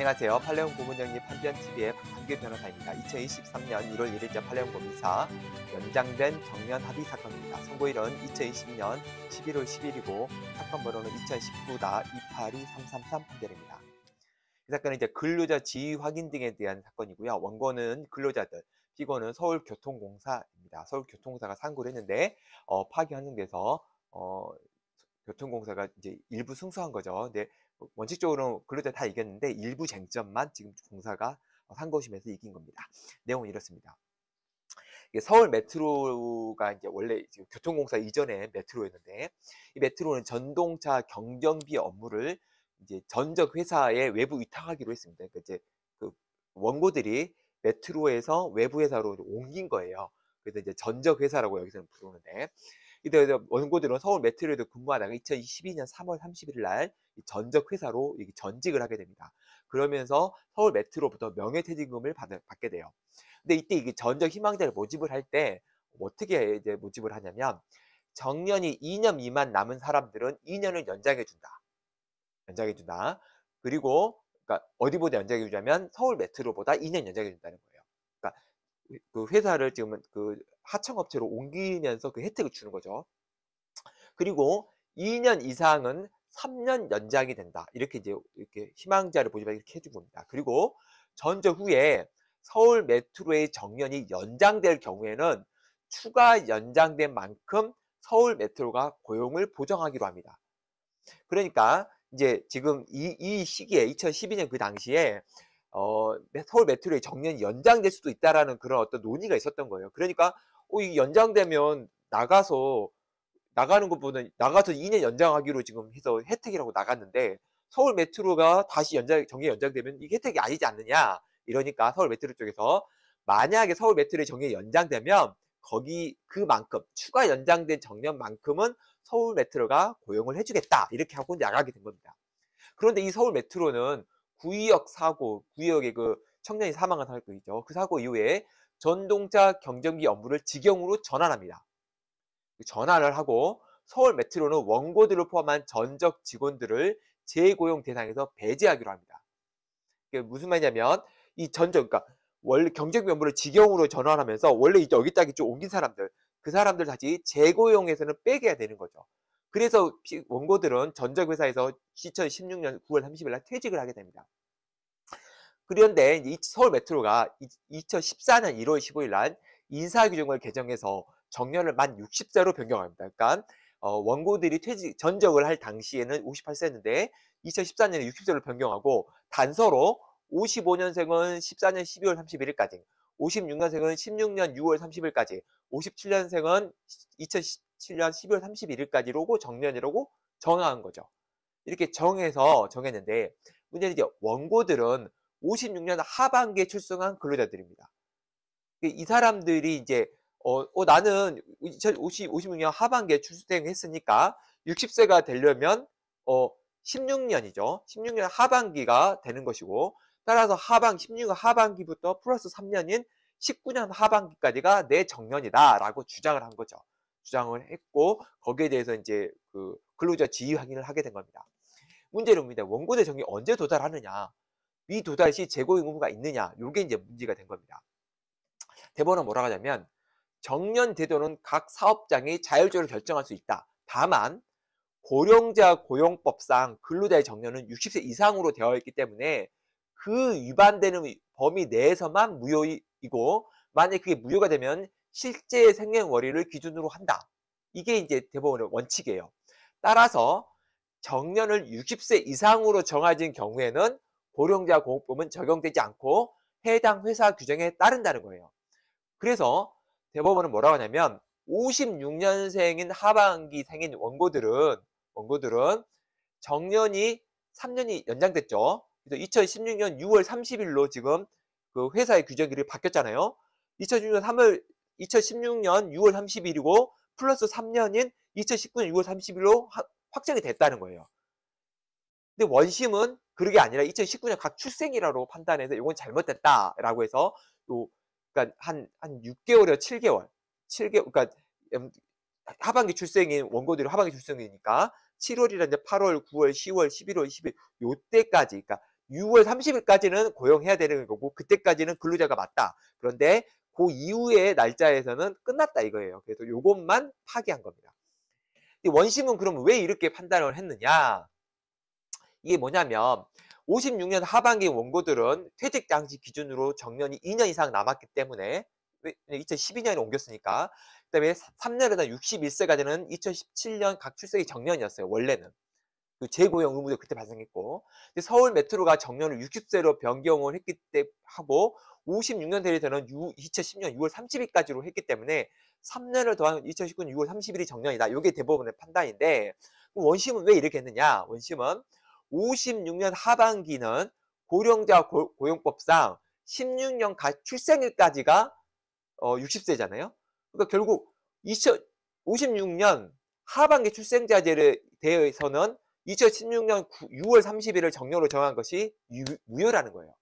안녕하세요. 팔레온 고문영리 판변TV의 박한규 변호사입니다. 2023년 1월 1일자 팔레온 고민사 연장된 정면 합의 사건입니다. 선고일은 2020년 11월 10일이고 사건 번호는 2019-282-333 판결입니다. 이 사건은 이제 근로자 지위 확인 등에 대한 사건이고요. 원고는 근로자들, 피고는 서울교통공사입니다. 서울교통공사가 상고를 했는데 어, 파기 환송돼서 어, 교통공사가 이제 일부 승소한 거죠. 근데 원칙적으로 근로자 다 이겼는데 일부 쟁점만 지금 공사가 상고심에서 이긴 겁니다. 내용은 이렇습니다. 서울 메트로가 이제 원래 교통공사 이전에 메트로였는데 이 메트로는 전동차 경정비 업무를 이제 전적 회사에 외부 위탁하기로 했습니다. 그러니까 이제 그 원고들이 메트로에서 외부 회사로 옮긴 거예요. 그래서 이제 전적 회사라고 여기서는 부르는데 이때 원고들은 서울 메트로에도 근무하다가 2 0 2 2년 3월 3 0일날 전적 회사로 전직을 하게 됩니다. 그러면서 서울 메트로부터 명예퇴직금을 받, 게 돼요. 근데 이때 이게 전적 희망자를 모집을 할 때 어떻게 이제 모집을 하냐면 정년이 2년 미만 남은 사람들은 2년을 연장해 준다. 연장해 준다. 그리고 그러니까 어디보다 연장해 주자면 서울 메트로보다 2년 연장해 준다는 거예요. 그러니까 그 회사를 지금 그 하청업체로 옮기면서 그 혜택을 주는 거죠. 그리고 2년 이상은 3년 연장이 된다. 이렇게 이제 이렇게 희망자를 보지만 이렇게 해준 겁니다. 그리고 전제 후에 서울 메트로의 정년이 연장될 경우에는 추가 연장된 만큼 서울 메트로가 고용을 보정하기로 합니다. 그러니까 이제 지금 이, 이 시기에 2012년 그 당시에 어, 서울 메트로의 정년이 연장될 수도 있다라는 그런 어떤 논의가 있었던 거예요. 그러니까 어, 이 연장되면 나가서 나가는 것보다 나가서 2년 연장하기로 지금 해서 혜택이라고 나갔는데 서울 메트로가 다시 연장 정기 연장되면 이게 혜택이 아니지 않느냐 이러니까 서울 메트로 쪽에서 만약에 서울 메트로의 정기 연장되면 거기 그만큼 추가 연장된 정년만큼은 서울 메트로가 고용을 해주겠다 이렇게 하고 나가게 된 겁니다. 그런데 이 서울 메트로는 구의역 사고 구의역의그 청년이 사망한 사고이죠그 사고 이후에 전동차 경정기 업무를 직영으로 전환합니다. 전화를 하고 서울 메트로는 원고들을 포함한 전적 직원들을 재고용 대상에서 배제하기로 합니다. 이게 무슨 말이냐면 이 전적 그러니까 원래 경제부연부를 직영으로 전환하면서 원래 여기 딱 이쪽 옮긴 사람들 그 사람들 다시 재고용에서는 빼게 해야 되는 거죠. 그래서 원고들은 전적회사에서 2016년 9월 30일 날 퇴직을 하게 됩니다. 그런데 서울 메트로가 2014년 1월 15일 날 인사규정을 개정해서 정년을 만 60세로 변경합니다. 그러니까 어, 원고들이 퇴직 전적을 할 당시에는 58세였는데 2014년에 60세로 변경하고 단서로 55년생은 14년 12월 31일까지, 56년생은 16년 6월 30일까지, 57년생은 2017년 12월 31일까지로고 정년이라고 정한 거죠. 이렇게 정해서 정했는데 문제는 이제 원고들은 56년 하반기에 출생한 근로자들입니다. 이 사람들이 이제 어, 어 나는 2056년 하반기에 출생 했으니까 60세가 되려면 어 16년이죠. 16년 하반기가 되는 것이고 따라서 하반 16년 하반기부터 플러스 3년인 19년 하반기까지가 내 정년이다라고 주장을 한 거죠. 주장을 했고 거기에 대해서 이제 그 근로자 지휘 확인을 하게 된 겁니다. 문제입니다. 원고대 정이 언제 도달하느냐, 미 도달 시 재고 의무가 있느냐, 요게 이제 문제가 된 겁니다. 대본은 뭐라고 하냐면 정년제도는 각 사업장이 자율적으로 결정할 수 있다. 다만 고령자 고용법상 근로자의 정년은 60세 이상으로 되어 있기 때문에 그 위반되는 범위 내에서만 무효이고 만약 에 그게 무효가 되면 실제 생년월일을 기준으로 한다. 이게 이제 대법원의 원칙이에요. 따라서 정년을 60세 이상으로 정해진 경우에는 고령자 공업법은 적용되지 않고 해당 회사 규정에 따른다는 거예요. 그래서 대법원은 뭐라고 하냐면 56년생인 하반기 생인 원고들은 원고들은 정년이 3년이 연장됐죠. 그래서 2016년 6월 30일로 지금 그 회사의 규정이 바뀌었잖아요. 2016년 3월 2016년 6월 30일이고 플러스 3년인 2019년 6월 30일로 확정이 됐다는 거예요. 근데 원심은 그게 아니라 2019년 각 출생이라고 판단해서 이건 잘못됐다라고 해서 또 그러니까 한, 한 6개월이나 7개월, 7개월, 그러니까 하반기 출생인 원고들이 하반기 출생이니까 7월이라 이제 8월, 9월, 10월, 11월, 20일 요때까지 그러니까 6월 30일까지는 고용해야 되는 거고 그때까지는 근로자가 맞다. 그런데 그 이후의 날짜에서는 끝났다 이거예요. 그래서 요것만 파기한 겁니다. 원심은 그럼 왜 이렇게 판단을 했느냐? 이게 뭐냐면 56년 하반기 원고들은 퇴직 당시 기준으로 정년이 2년 이상 남았기 때문에 2012년에 옮겼으니까 그다음에 3년에다 61세가 되는 2017년 각 출석이 정년이었어요 원래는 그 재고용 의무도 그때 발생했고 근데 서울 메트로가 정년을 60세로 변경을 했기 때 하고 56년 대리 되는 2010년 6월 30일까지로 했기 때문에 3년을 더한 2019년 6월 30일이 정년이다 이게 대법원의 판단인데 원심은 왜 이렇게 했느냐 원심은 56년 하반기는 고령자 고, 용법상 16년 가, 출생일까지가 어, 60세잖아요. 그러니까 결국 2056년 하반기 출생자제에 대해서는 2016년 9, 6월 30일을 정년으로 정한 것이 유, 무효라는 거예요.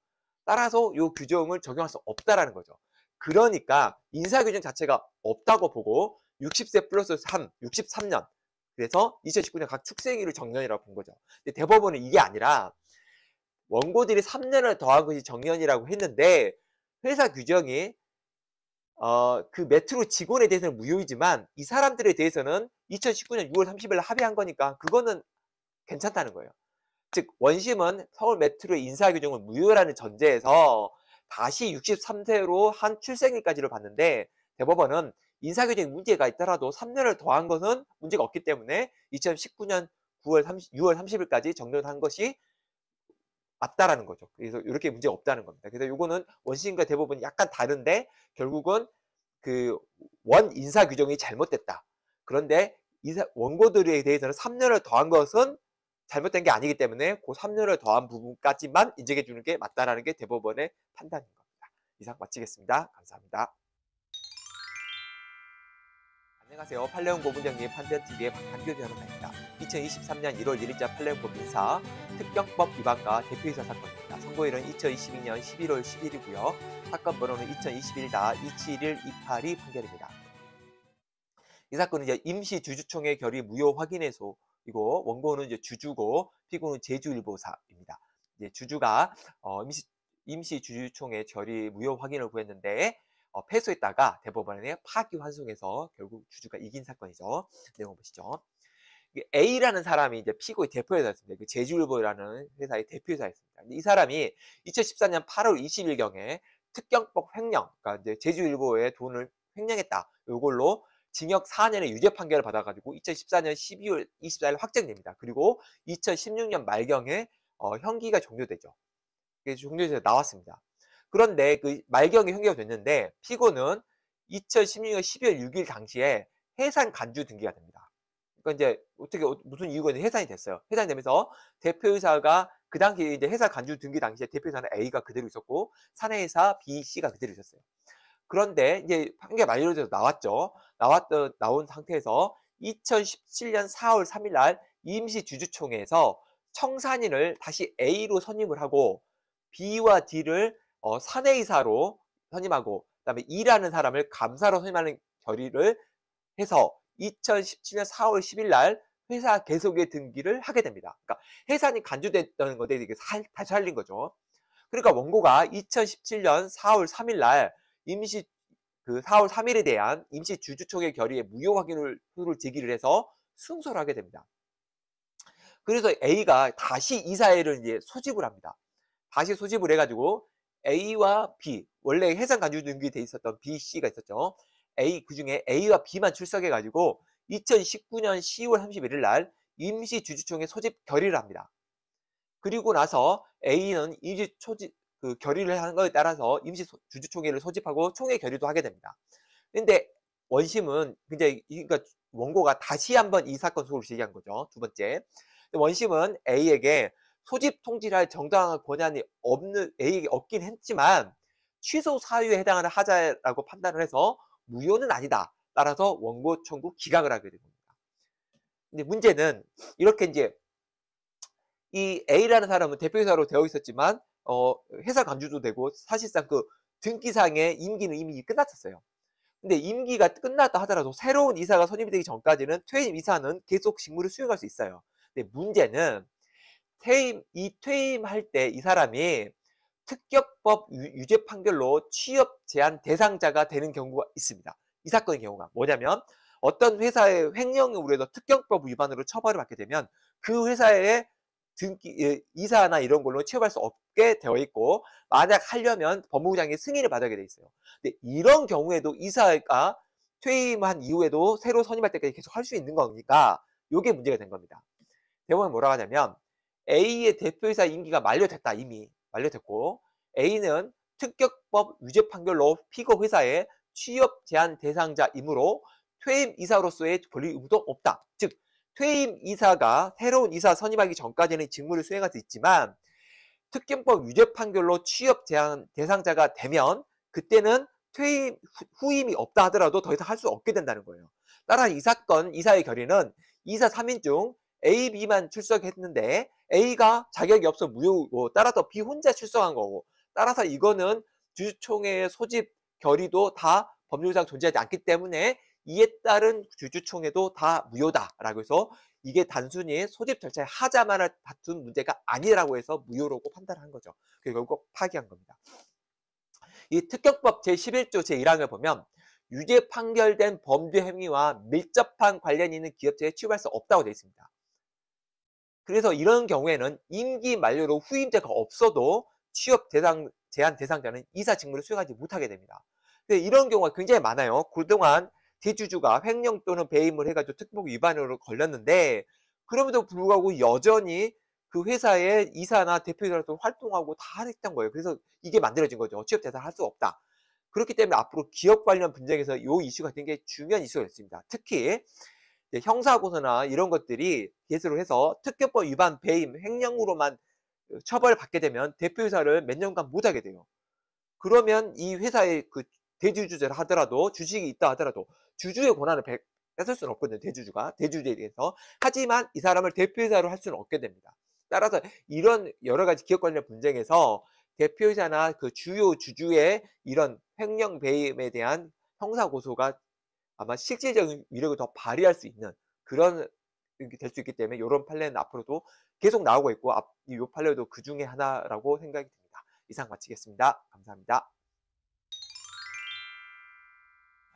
따라서 이 규정을 적용할 수 없다라는 거죠. 그러니까 인사규정 자체가 없다고 보고 60세 플러스 3, 63년 그래서 2019년 각 축생일을 정년이라고 본 거죠. 근데 대법원은 이게 아니라 원고들이 3년을 더한 것이 정년이라고 했는데 회사 규정이 어, 그 메트로 직원에 대해서는 무효이지만 이 사람들에 대해서는 2019년 6월 30일 합의한 거니까 그거는 괜찮다는 거예요. 즉 원심은 서울 메트로의 인사 규정을 무효라는 전제에서 다시 63세로 한 출생일까지를 봤는데 대법원은 인사교정에 문제가 있더라도 3년을 더한 것은 문제가 없기 때문에 2019년 9월 30, 6월 30일까지 정년한 것이 맞다라는 거죠. 그래서 이렇게 문제 가 없다는 겁니다. 그래서 이거는 원시인과 대부분이 약간 다른데 결국은 그 원 인사 규정이 잘못됐다. 그런데 인사, 원고들에 대해서는 3년을 더한 것은 잘못된 게 아니기 때문에 그 3년을 더한 부분까지만 인정해 주는 게 맞다라는 게 대법원의 판단인 겁니다. 이상 마치겠습니다. 감사합니다. 안녕하세요. 팔레온 고부장님 판변TV의 박한규 변호사입니다. 2023년 1월 1일자 팔레온고 민사 특경법 위반과 대표이사 사건입니다. 선고일은 2022년 11월 10일이고요. 사건 번호는 2021-271-282 판결입니다. 이 사건은 이제 임시 주주총회 결의 무효 확인 해서이고 원고는 이제 주주고 피고는 제주일보사입니다. 이제 주주가 어, 임시 임시 주주총회 결의 무효 확인을 구했는데 어, 패소했다가 대법원에 파기환송해서 결국 주주가 이긴 사건이죠. 내용 보시죠. A라는 사람이 이제 피고의 대표회사였습니다. 그 제주일보라는 회사의 대표회사였습니다. 이 사람이 2014년 8월 20일경에 특경법 횡령, 그러니까 이제 제주일보에 돈을 횡령했다. 요걸로 징역 4년의 유죄 판결을 받아가지고 2014년 12월 24일 확정됩니다. 그리고 2016년 말경에 어, 형기가 종료되죠. 종료돼서 나왔습니다. 그런데 그 말경이 형기가 됐는데 피고는 2016년 12월 6일 당시에 해산 간주 등기가 됩니다. 그러니까 이제 어떻게 어, 무슨 이유가 있는 해산이 됐어요. 해산이 되면서 대표이사가 그 당시에 이제 회사 간주 등기 당시에 대표이사는 A가 그대로 있었고 사내이사 B, C가 그대로 있었어요. 그런데 이제 판결 만료돼서 나왔죠. 나왔던 어, 나온 상태에서 2017년 4월 3일 날 임시 주주총회에서 청산인을 다시 A로 선임을 하고 B와 D를 어, 사내이사로 선임하고 그다음에 이라는 사람을 감사로 선임하는 결의를 해서 2017년 4월 10일 날 회사 계속의 등기를 하게 됩니다. 그러니까 해산이 간주됐다는 건데 이게 살, 다시 살린 거죠. 그러니까 원고가 2017년 4월 3일 날 임시 그 4월 3일에 대한 임시 주주총회 결의에 무효 확인을 제기를 해서 승소를 하게 됩니다. 그래서 A가 다시 이사회를 이제 소집을 합니다. 다시 소집을 해가지고 A와 B 원래 해상 간주 등기 돼 있었던 B, C가 있었죠. A 그 중에 A와 B만 출석해 가지고 2019년 10월 31일 날 임시 주주총회 소집 결의를 합니다. 그리고 나서 A는 임시 초집 그 결의를 하는 것에 따라서 임시 주주총회를 소집하고 총회 결의도 하게 됩니다. 근데 원심은 굉장히 그러니까 원고가 다시 한번 이 사건 속으로 제기한 거죠. 두 번째. 원심은 A에게 소집 통지를 할 정당한 권한이 없는 에이 없긴 했지만 취소 사유에 해당하는 하자라고 판단을 해서 무효는 아니다. 따라서 원고 청구 기각을 하게 됩니다. 근데 문제는 이렇게 이제 이 A라는 사람은 대표이사로 되어 있었지만 어, 회사 간주도 되고 사실상 그 등기상의 임기는 이미 끝났었어요. 근데 임기가 끝났다 하더라도 새로운 이사가 선임 되기 전까지는 퇴임 이사는 계속 직무를 수행할 수 있어요. 근데 문제는 퇴임, 이 퇴임할 때 이 사람이 특격법 유죄 판결로 취업 제한 대상자가 되는 경우가 있습니다. 이 사건의 경우가 뭐냐면 어떤 회사의 횡령에 우려해서 특경법 위반으로 처벌을 받게 되면 그 회사의 등기 예, 이사나 이런 걸로 취업할 수 없게 되어 있고 만약 하려면 법무부장의 승인을 받아야 돼 있어요. 근데 이런 경우에도 이사가 퇴임한 이후에도 새로 선임할 때까지 계속 할 수 있는 거니까 이게 문제가 된 겁니다. 대법원이 뭐라고 하냐면 A의 대표이사 임기가 만료됐다 이미 만료됐고 A는 특격법 유죄 판결로 피고 회사의 취업 제한 대상자이므로 퇴임 이사로서의 권리 의무도 없다. 즉 퇴임 이사가 새로운 이사 선임하기 전까지는 직무를 수행할 수 있지만 특경법 유죄 판결로 취업 제한 대상자가 되면 그때는 퇴임 후임이 없다 하더라도 더 이상 할 수 없게 된다는 거예요. 따라 이 사건 이사의 결의는 이사 3인 중 A, B만 출석했는데 A가 자격이 없어 무효고 따라서 B 혼자 출석한 거고 따라서 이거는 주주총회의 소집 결의도 다 법률상 존재하지 않기 때문에 이에 따른 주주총회도 다 무효다라고 해서 이게 단순히 소집 절차에 하자만을 다툰 문제가 아니라고 해서 무효라고 판단한 거죠. 그리고 결국 파기한 겁니다. 이특격법 제11조 제1항을 보면 유죄 판결된 범죄 행위와 밀접한 관련이 있는 기업체에 취부할 수 없다고 되어 있습니다. 그래서 이런 경우에는 임기 만료로 후임자가 없어도 취업 대상 제한 대상자는 이사 직무를 수행하지 못하게 됩니다. 근데 이런 경우가 굉장히 많아요. 그동안 대주주가 횡령 또는 배임을 해가지고 특목 위반으로 걸렸는데 그럼에도 불구하고 여전히 그 회사의 이사나 대표이사로 활동하고 다 했던 거예요. 그래서 이게 만들어진 거죠. 취업 대상 할 수 없다. 그렇기 때문에 앞으로 기업 관련 분쟁에서 이 이슈 같은 게 중요한 이슈가 됐습니다 특히 형사고소나 이런 것들이 기소를 해서 특별법 위반 배임 횡령으로만 어, 처벌을 받게 되면 대표이사를 몇 년간 못하게 돼요. 그러면 이 회사의 그 대주주제를 하더라도 주식이 있다 하더라도 주주의 권한을 뺏을 수는 없거든요. 대주주가 대주주에 대해서 하지만 이 사람을 대표이사로 할 수는 없게 됩니다. 따라서 이런 여러 가지 기업 관련 분쟁에서 대표이사나 그 주요 주주의 이런 횡령 배임에 대한 형사 고소가 아마 실질적인 위력을 더 발휘할 수 있는 그런 될 수 있기 때문에 이런 판례는 앞으로도 계속 나오고 있고 이 판례도 그 중에 하나라고 생각이 듭니다. 이상 마치겠습니다. 감사합니다.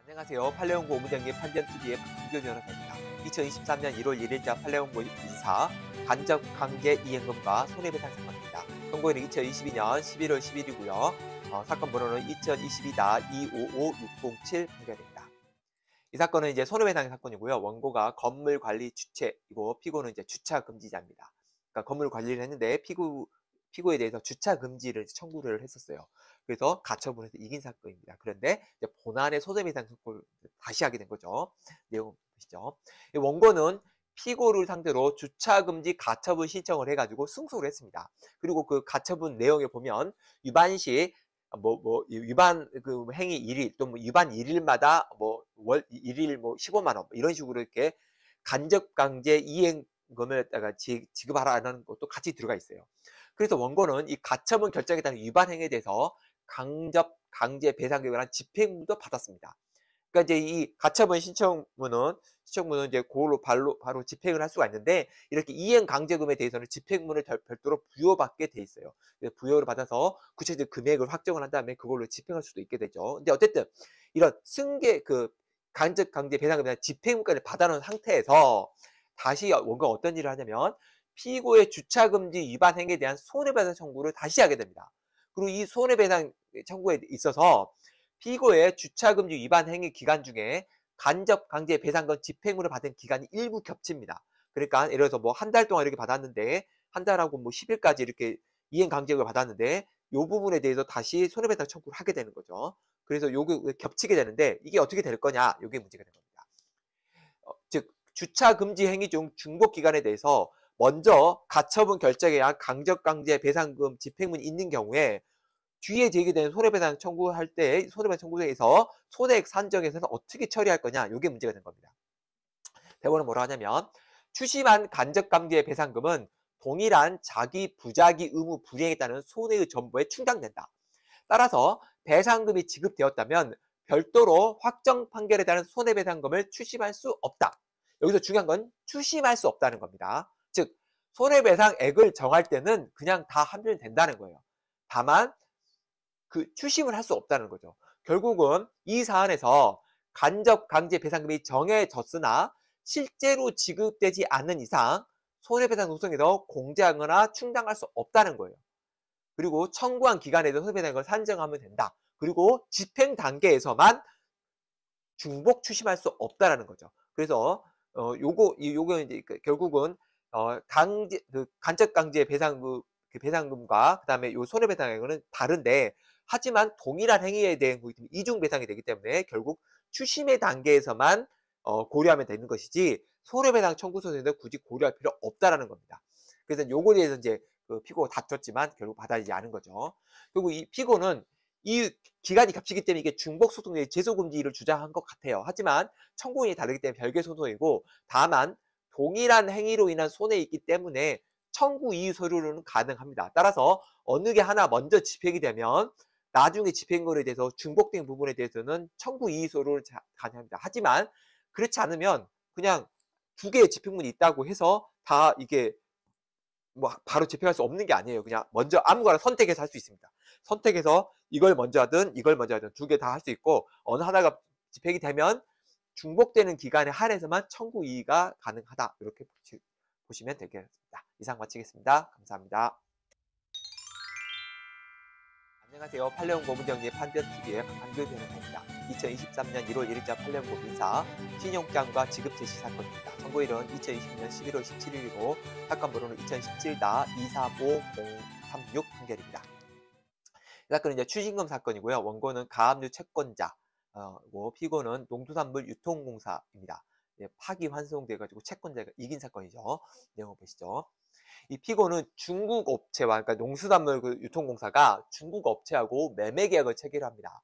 안녕하세요. 팔레온고 오무장님 판전TV의 박규 변호사입니다. 2023년 1월 1일자 팔레온고 인사 간접 관계 이행금과 손해배상 사건입니다. 선고일은 2022년 11월 10일이고요. 어, 사건 번호는 2022-255607 판결입니다. 이 사건은 이제 손해배상 사건이고요. 원고가 건물 관리 주체이고 피고는 이제 주차 금지자입니다. 그러니까 건물 관리를 했는데 피고 피고에 대해서 주차 금지를 청구를 했었어요. 그래서 가처분해서 이긴 사건입니다. 그런데 본안의 소재배상 청구를 다시 하게 된 거죠. 내용 보시죠. 원고는 피고를 상대로 주차금지 가처분 신청을 해가지고 승소를 했습니다. 그리고 그 가처분 내용에 보면 유반 시 아, 뭐, 뭐, 위반, 그, 행위 1일, 또뭐 위반 1일마다 뭐, 월, 1일 뭐, 15만원, 뭐 이런 식으로 이렇게 간접강제 이행금을 다가 지급하라는 것도 같이 들어가 있어요. 그래서 원고는 이 가처분 결정에 따른 위반 행위에 대해서 강접, 강제 배상금이라는 집행부도 받았습니다. 그러니까 이제 이 가처분 신청문은 신청문은 이제 그로 바로, 바로 집행을 할 수가 있는데 이렇게 이행 강제금에 대해서는 집행문을 별도로 부여받게 돼 있어요. 부여를 받아서 구체적 금액을 확정을 한 다음에 그걸로 집행할 수도 있게 되죠. 근데 어쨌든 이런 승계 그 강제 강제 배상금이나 집행문까지 받아놓은 상태에서 다시 원가 어떤 일을 하냐면 피고의 주차금지 위반 행위에 대한 손해배상 청구를 다시 하게 됩니다. 그리고 이 손해배상 청구에 있어서 피고의 주차금지 위반 행위 기간 중에 간접 강제 배상금 집행으로 받은 기간이 일부 겹칩니다. 그러니까 예를 들어서 뭐 한 달 동안 이렇게 받았는데 한 달하고 뭐 10일까지 이렇게 이행 강제역을 받았는데 이 부분에 대해서 다시 손해배상 청구를 하게 되는 거죠. 그래서 요게 겹치게 되는데 이게 어떻게 될 거냐 요게 문제가 된 겁니다. 어, 즉 주차 금지 행위 중 중복 기간에 대해서 먼저 가처분 결정에 의한 강적 강제 배상금 집행문이 있는 경우에 뒤에 제기된 손해배상 청구할 때 손해배상 청구에서 손해액 산정에서 어떻게 처리할 거냐 이게 문제가 된 겁니다. 대법원은 뭐라 고 하냐면 추심한 간접감기의 배상금은 동일한 자기 부작위 의무 불이행에 따른 손해의 전부에 충당된다. 따라서 배상금이 지급되었다면 별도로 확정 판결에 따른 손해배상금을 추심할 수 없다. 여기서 중요한 건 추심할 수 없다는 겁니다. 즉 손해배상액을 정할 때는 그냥 다 합류된다는 거예요. 다만 그 추심을 할 수 없다는 거죠. 결국은 이 사안에서 간접 강제 배상금이 정해졌으나 실제로 지급되지 않는 이상 손해배상 소송에서 공제하거나 충당할 수 없다는 거예요. 그리고 청구한 기간에도 손해배상을 금 산정하면 된다. 그리고 집행 단계에서만 중복 추심할 수 없다라는 거죠. 그래서 어 요거 요거 이제 그 결국은 어 강제 그 간접 강제 배상금 그 배상금과 그다음에 요 손해배상액은 다른데 하지만 동일한 행위에 대한 구입은 이중 배상이 되기 때문에 결국 추심의 단계에서만 어, 고려하면 되는 것이지 소려배당 청구서에는 굳이 고려할 필요 없다라는 겁니다. 그래서 요거에 대해서 이제 그 피고가 다쳤지만 결국 받아들이지 않은 거죠. 그리고 이 피고는 이 기간이 겹치기 때문에 이게 중복 소송의 제소 금지를 주장한 것 같아요. 하지만 청구인이 다르기 때문에 별개 소송이고 다만 동일한 행위로 인한 손해이기 때문에 청구 이유 서류로는 가능합니다. 따라서 어느 게 하나 먼저 집행이 되면 나중에 집행거래에 대해서 중복된 부분에 대해서는 청구 이의소를 가능합니다. 하지만 그렇지 않으면 그냥 두 개의 집행문이 있다고 해서 다 이게 뭐 바로 집행할 수 없는 게 아니에요. 그냥 먼저 아무거나 선택해서 할 수 있습니다. 선택해서 이걸 먼저 하든 이걸 먼저 하든 두 개 다 할 수 있고 어느 하나가 집행이 되면 중복되는 기간에 한해서만 청구 이의가 가능하다. 이렇게 보시면 되겠습니다. 이상 마치겠습니다. 감사합니다. 안녕하세요. 팔레온고무정리 판별 t v 의 판교변호사입니다. 2023년 1월 1일자 팔레온고민사 신용장과 지급 제시 사건입니다. 선고일은 2020년 11월 17일이고 사건 번호는 2017-245036 판결입니다. 이 사건은 이제 추징금 사건이고요. 원고는 가압류 채권자, 고 어, 뭐 피고는 농수산물 유통공사입니다. 예, 파기환송돼가지고 채권자가 이긴 사건이죠. 내용 을 보시죠. 이 피고는 중국 업체와 그러니까 농수산물 그 유통공사가 중국 업체하고 매매 계약을 체결합니다.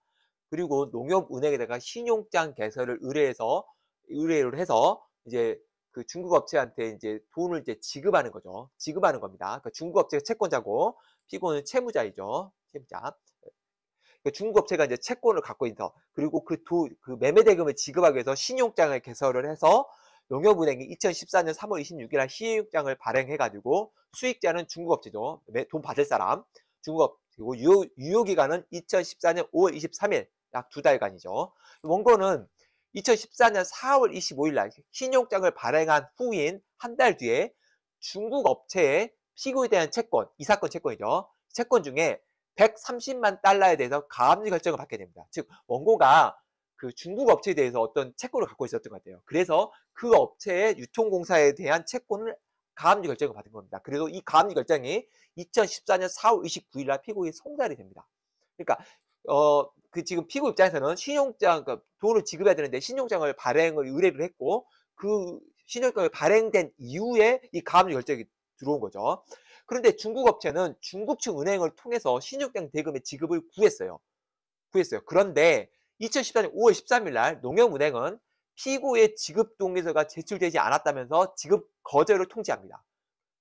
그리고 농협은행에다가 신용장 개설을 의뢰해서 의뢰를 해서 이제 그 중국 업체한테 이제 돈을 이제 지급하는 거죠. 지급하는 겁니다. 그러니까 중국 업체가 채권자고 피고는 채무자이죠. 채무자. 그러니까 중국 업체가 이제 채권을 갖고 있어. 그리고 그, 도, 그 매매 대금을 지급하기 위해서 신용장을 개설을 해서 농협은행이 2014년 3월 26일 날시행장을 발행해가지고 수익자는 중국 업체죠. 돈 받을 사람, 중국 업 그리고 유효, 유효기간은 2014년 5월 23일, 약 두 달간이죠. 원고는 2014년 4월 25일 날 신용장을 발행한 후인 한 달 뒤에 중국 업체의 피고에 대한 채권, 이 사건 채권이죠. 채권 중에 130만 달러에 대해서 가압류 결정을 받게 됩니다. 즉, 원고가 그 중국 업체에 대해서 어떤 채권을 갖고 있었던 것 같아요. 그래서 그 업체의 유통공사에 대한 채권을 가압류 결정을 받은 겁니다. 그래서 이 가압류 결정이 2014년 4월 29일 날 피고의 송달이 됩니다. 그러니까 어그 지금 피고 입장에서는 신용장 그러니까 돈을 지급해야 되는데 신용장을 발행을 의뢰를 했고 그 신용장이 발행된 이후에 이 가압류 결정이 들어온 거죠. 그런데 중국 업체는 중국 측 은행을 통해서 신용장 대금의 지급을 구했어요. 구했어요. 그런데 2014년 5월 13일 날 농협은행은 피고의 지급 동의서가 제출되지 않았다면서 지급 거절을 통지합니다.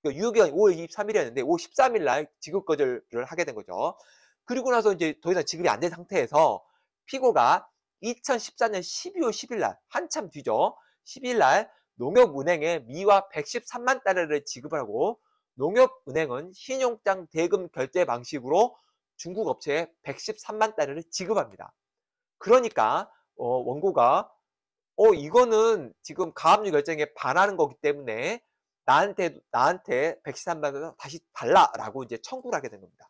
그러 그러니까 유효기간이 5월 23일이었는데 5월 13일 날 지급 거절을 하게 된 거죠. 그리고 나서 이제 더 이상 지급이 안 된 상태에서 피고가 2014년 12월 10일 날 한참 뒤죠. 10일 날 농협은행에 미화 113만 달러를 지급을 하고 농협은행은 신용장 대금 결제 방식으로 중국 업체에 113만 달러를 지급합니다. 그러니까 어, 원고가 어 이거는 지금 가압류 결정에 반하는 거기 때문에 나한테 나한테 113만원 다시 달라라고 이제 청구를 하게 된 겁니다.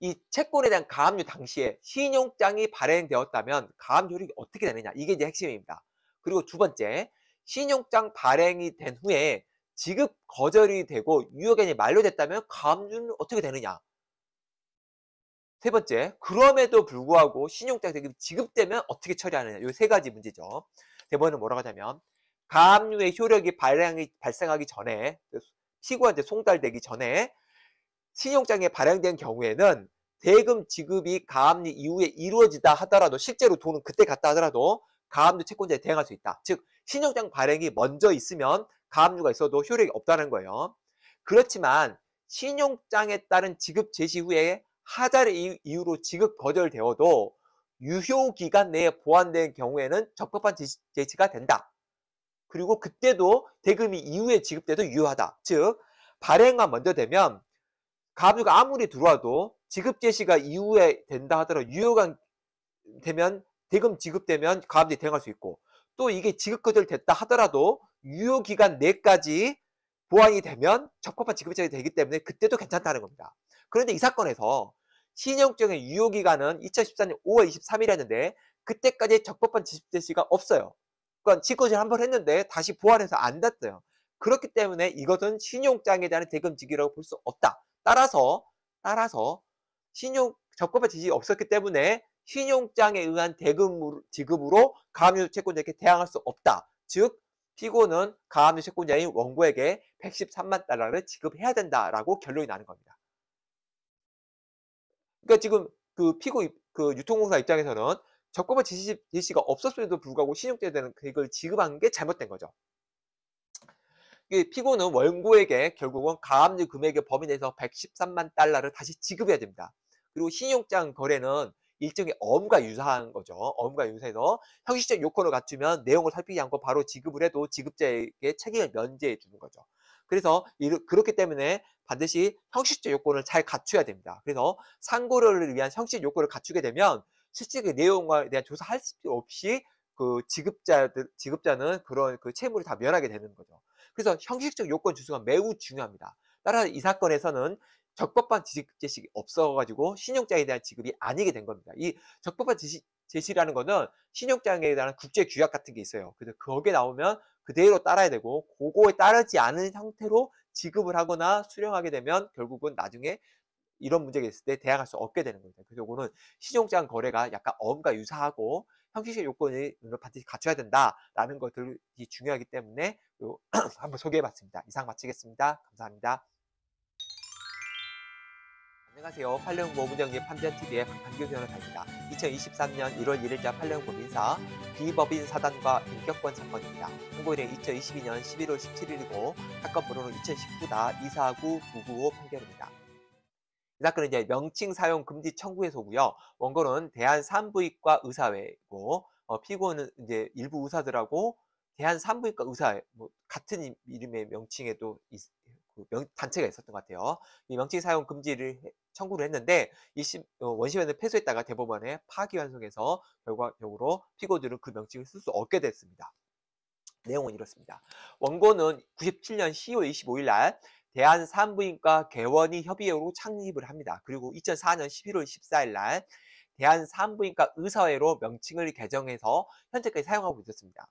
이 채권에 대한 가압류 당시에 신용장이 발행되었다면 가압률이 어떻게 되느냐 이게 이제 핵심입니다. 그리고 두 번째 신용장 발행이 된 후에 지급 거절이 되고 유효기한이 만료됐다면 가압류는 어떻게 되느냐 세 번째, 그럼에도 불구하고 신용자금 대금 지급되면 어떻게 처리하느냐. 이 세 가지 문제죠. 대번은 뭐라고 하냐면 가압류의 효력이 발행이, 발생하기 전에 피고한테 송달되기 전에 신용장에 발행된 경우에는 대금 지급이 가압류 이후에 이루어지다 하더라도 실제로 돈은 그때 갔다 하더라도 가압류 채권자에 대응할수 있다. 즉 신용장 발행이 먼저 있으면 가압류가 있어도 효력이 없다는 거예요. 그렇지만 신용장에 따른 지급 제시 후에 하자를 이유로 지급 거절되어도 유효 기간 내에 보완된 경우에는 적법한 제시, 가 된다. 그리고 그때도 대금이 이후에 지급돼도 유효하다. 즉 발행만 먼저 되면 가압류가 아무리 들어와도 지급 제시가 이후에 된다 하더라도 유효가 되면 대금 지급되면 가압류 대응할 수 있고 또 이게 지급 거절됐다 하더라도 유효 기간 내까지 보완이 되면 적법한 지급 제이 되기 때문에 그때도 괜찮다는 겁니다. 그런데 이 사건에서 신형증의 유효기간은 2014년 5월 23일이었는데 그때까지 적법한 지식제 시가 없어요. 그러니까 직권를 한번 했는데 다시 보완해서 안 닫어요. 그렇기 때문에 이것은 신용장에 대한 대금지기라고 볼 수 없다. 따라서 따라서 신용 적법한 지시이 없었기 때문에 신용장에 의한 대금 지급으로 가압류 채권자에게 대항할 수 없다. 즉 피고는 가압류 채권자인 원고에게 113만 달러를 지급해야 된다라고 결론이 나는 겁니다. 그러니까 지금 그 피고 그 유통공사 입장에서는 적법한 지시, 지시가 없었음에도 불구하고 신용자에 대한 그걸 지급한 게 잘못된 거죠. 피고는 원고에게 결국은 가압류 금액의 범위 내에서 113만 달러를 다시 지급해야 됩니다. 그리고 신용장 거래는 일종의 엄과 유사한 거죠. 엄과 유사해서 형식적 요건을 갖추면 내용을 살피지 않고 바로 지급을 해도 지급자에게 책임을 면제해 주는 거죠. 그래서 그렇기 때문에 반드시 형식적 요건을 잘 갖춰야 됩니다. 그래서 상고를 위한 형식 요건을 갖추게 되면 실제 그 내용에 대한 조사할 필요 없이 그 지급자들 지급자는 그런 그 채무를 다 면하게 되는 거죠. 그래서 형식적 요건 주수가 매우 중요합니다. 따라서 이 사건에서는 적법한 지급 제식이 없어가지고 신용장에 대한 지급이 아니게 된 겁니다. 이 적법한 지시 제시라는 거는 신용장에 대한 국제 규약 같은 게 있어요. 그래서 거기에 나오면 그대로 따라야 되고 그거에 따르지 않은 형태로 지급을 하거나 수령하게 되면 결국은 나중에 이런 문제가 있을 때 대항할 수 없게 되는 겁니다. 그래서 이거는 신용장 거래가 약간 어음과 유사하고 형식적 요건을 반드시 갖춰야 된다라는 것들이 중요하기 때문에 한번 소개해봤습니다. 이상 마치겠습니다. 감사합니다. 안녕하세요. 팔레온고문정의 판변TV의 박판규 변호사입니다. 2023년 1월 1일자 팔레온고민사 비법인 사단과 인격권 사건입니다. 선고일은 2022년 11월 17일이고 사건 번호는 2019다 249995 판결입니다. 이 사건은 이제 명칭 사용 금지 청구 해소고요. 원고는 대한산부인과 의사회고 어, 피고는 이제 일부 의사들하고 대한산부인과 의사 뭐 같은 이름의 명칭에도 있, 그 명, 단체가 있었던 것 같아요. 이 명칭 사용 금지를 청구를 했는데 이심 어, 원심에는 패소했다가 대법원에 파기환송해서 결과적으로 피고들은 그 명칭을 쓸 수 없게 됐습니다. 내용은 이렇습니다. 원고는 97년 10월 25일 날 대한산부인과 개원이 협의회로 창립을 합니다. 그리고 2004년 11월 14일 날 대한산부인과 의사회로 명칭을 개정해서 현재까지 사용하고 있었습니다.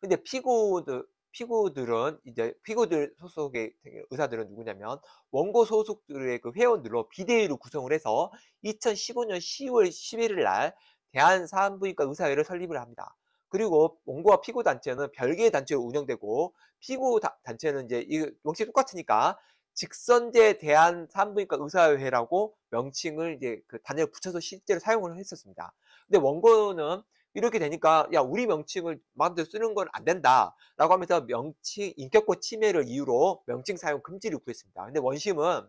근데 피고들, 피고들은 이제 피고들 소속의 의사들은 누구냐면 원고 소속들의 그 회원들로 비대위로 구성을 해서 2015년 10월 11일 날 대한산부인과 의사회를 설립을 합니다. 그리고 원고와 피고 단체는 별개의 단체로 운영되고 피고 다, 단체는 이제 이 명칭이 똑같으니까 직선제 대한산부인과 의사회라고 명칭을 이제 그 단위를 붙여서 실제로 사용을 했었습니다. 근데 원고는 이렇게 되니까 야 우리 명칭을 마음대로 쓰는 건 안 된다라고 하면서 명칭 인격권 침해를 이유로 명칭 사용 금지를 구했습니다. 근데 원심은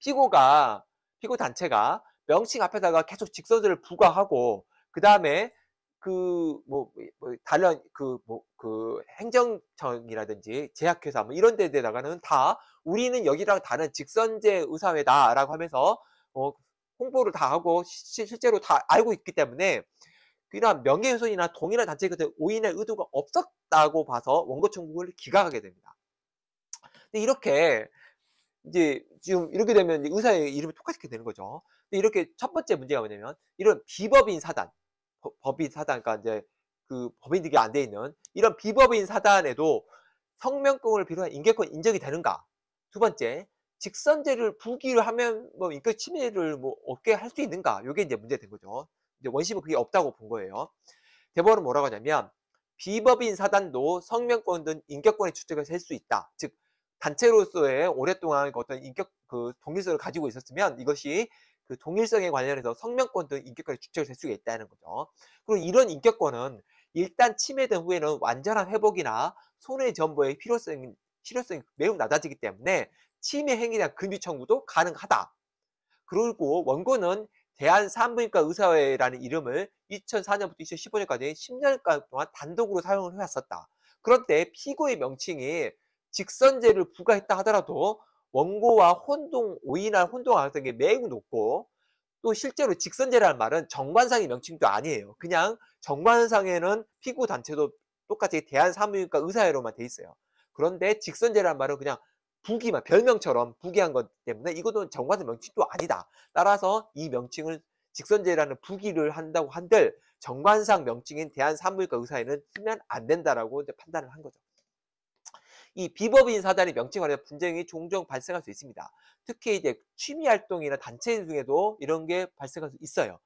피고가 피고 단체가 명칭 앞에다가 계속 직선들을 부과하고 그 다음에 뭐, 뭐 그뭐 다른 그뭐 그 행정청이라든지 제약회사 뭐 이런 데에다가는 다 우리는 여기랑 다른 직선제 의사회다라고 하면서 어, 홍보를 다 하고 시, 실제로 다 알고 있기 때문에 이러한 명예훼손이나 동일한 단체 끝에 오인의 의도가 없었다고 봐서 원고 청구를 기각하게 됩니다. 근데 이렇게 이제 지금 이렇게 되면 의사의 이름을 똑같게 되는 거죠. 근데 이렇게 첫 번째 문제가 뭐냐면 이런 비법인 사단, 법인 사단, 그러니까 이제 그 법인들이 안 돼 있는 이런 비법인 사단에도 성명권을 비롯한 인계권 인정이 되는가? 두 번째, 직선제를 부기를 하면 뭐 인격 침해를 뭐 없게 할 수 있는가? 이게 이제 문제된 거죠. 근데 원심은 그게 없다고 본 거예요. 대법원은 뭐라고 하냐면 비법인 사단도 성명권 등 인격권의 추적을셀 수 있다. 즉 단체로서의 오랫동안 그 어떤 인격 그 동일성을 가지고 있었으면 이것이 그 동일성에 관련해서 성명권 등 인격권의 추적를될수 있다는 거죠. 그리고 이런 인격권은 일단 침해된 후에는 완전한 회복이나 손해 전보의 필요성이, 필요성이 매우 낮아지기 때문에 침해 행위나 금유 청구도 가능하다. 그리고 원고는 대한산부인과 의사회라는 이름을 2004년부터 2015년까지 10년간 동안 단독으로 사용을 해왔었다. 그런데 피고의 명칭이 직선제를 부과했다 하더라도 원고와 혼동, 오인할 혼동 가능성이 매우 높고 또 실제로 직선제라는 말은 정관상의 명칭도 아니에요. 그냥 정관상에는 피고 단체도 똑같이 대한산부인과 의사회로만 돼 있어요. 그런데 직선제라는 말은 그냥 부기만 별명처럼 부기한 것 때문에 이것도 정관의 명칭도 아니다. 따라서 이 명칭을 직선제라는 부기를 한다고 한들 정관상 명칭인 대한산부인과 의사에는 쓰면 안 된다라고 이제 판단을 한 거죠. 이 비법인 사단의 명칭 관련해서 분쟁이 종종 발생할 수 있습니다. 특히 이제 취미 활동이나 단체 중에도 이런 게 발생할 수 있어요.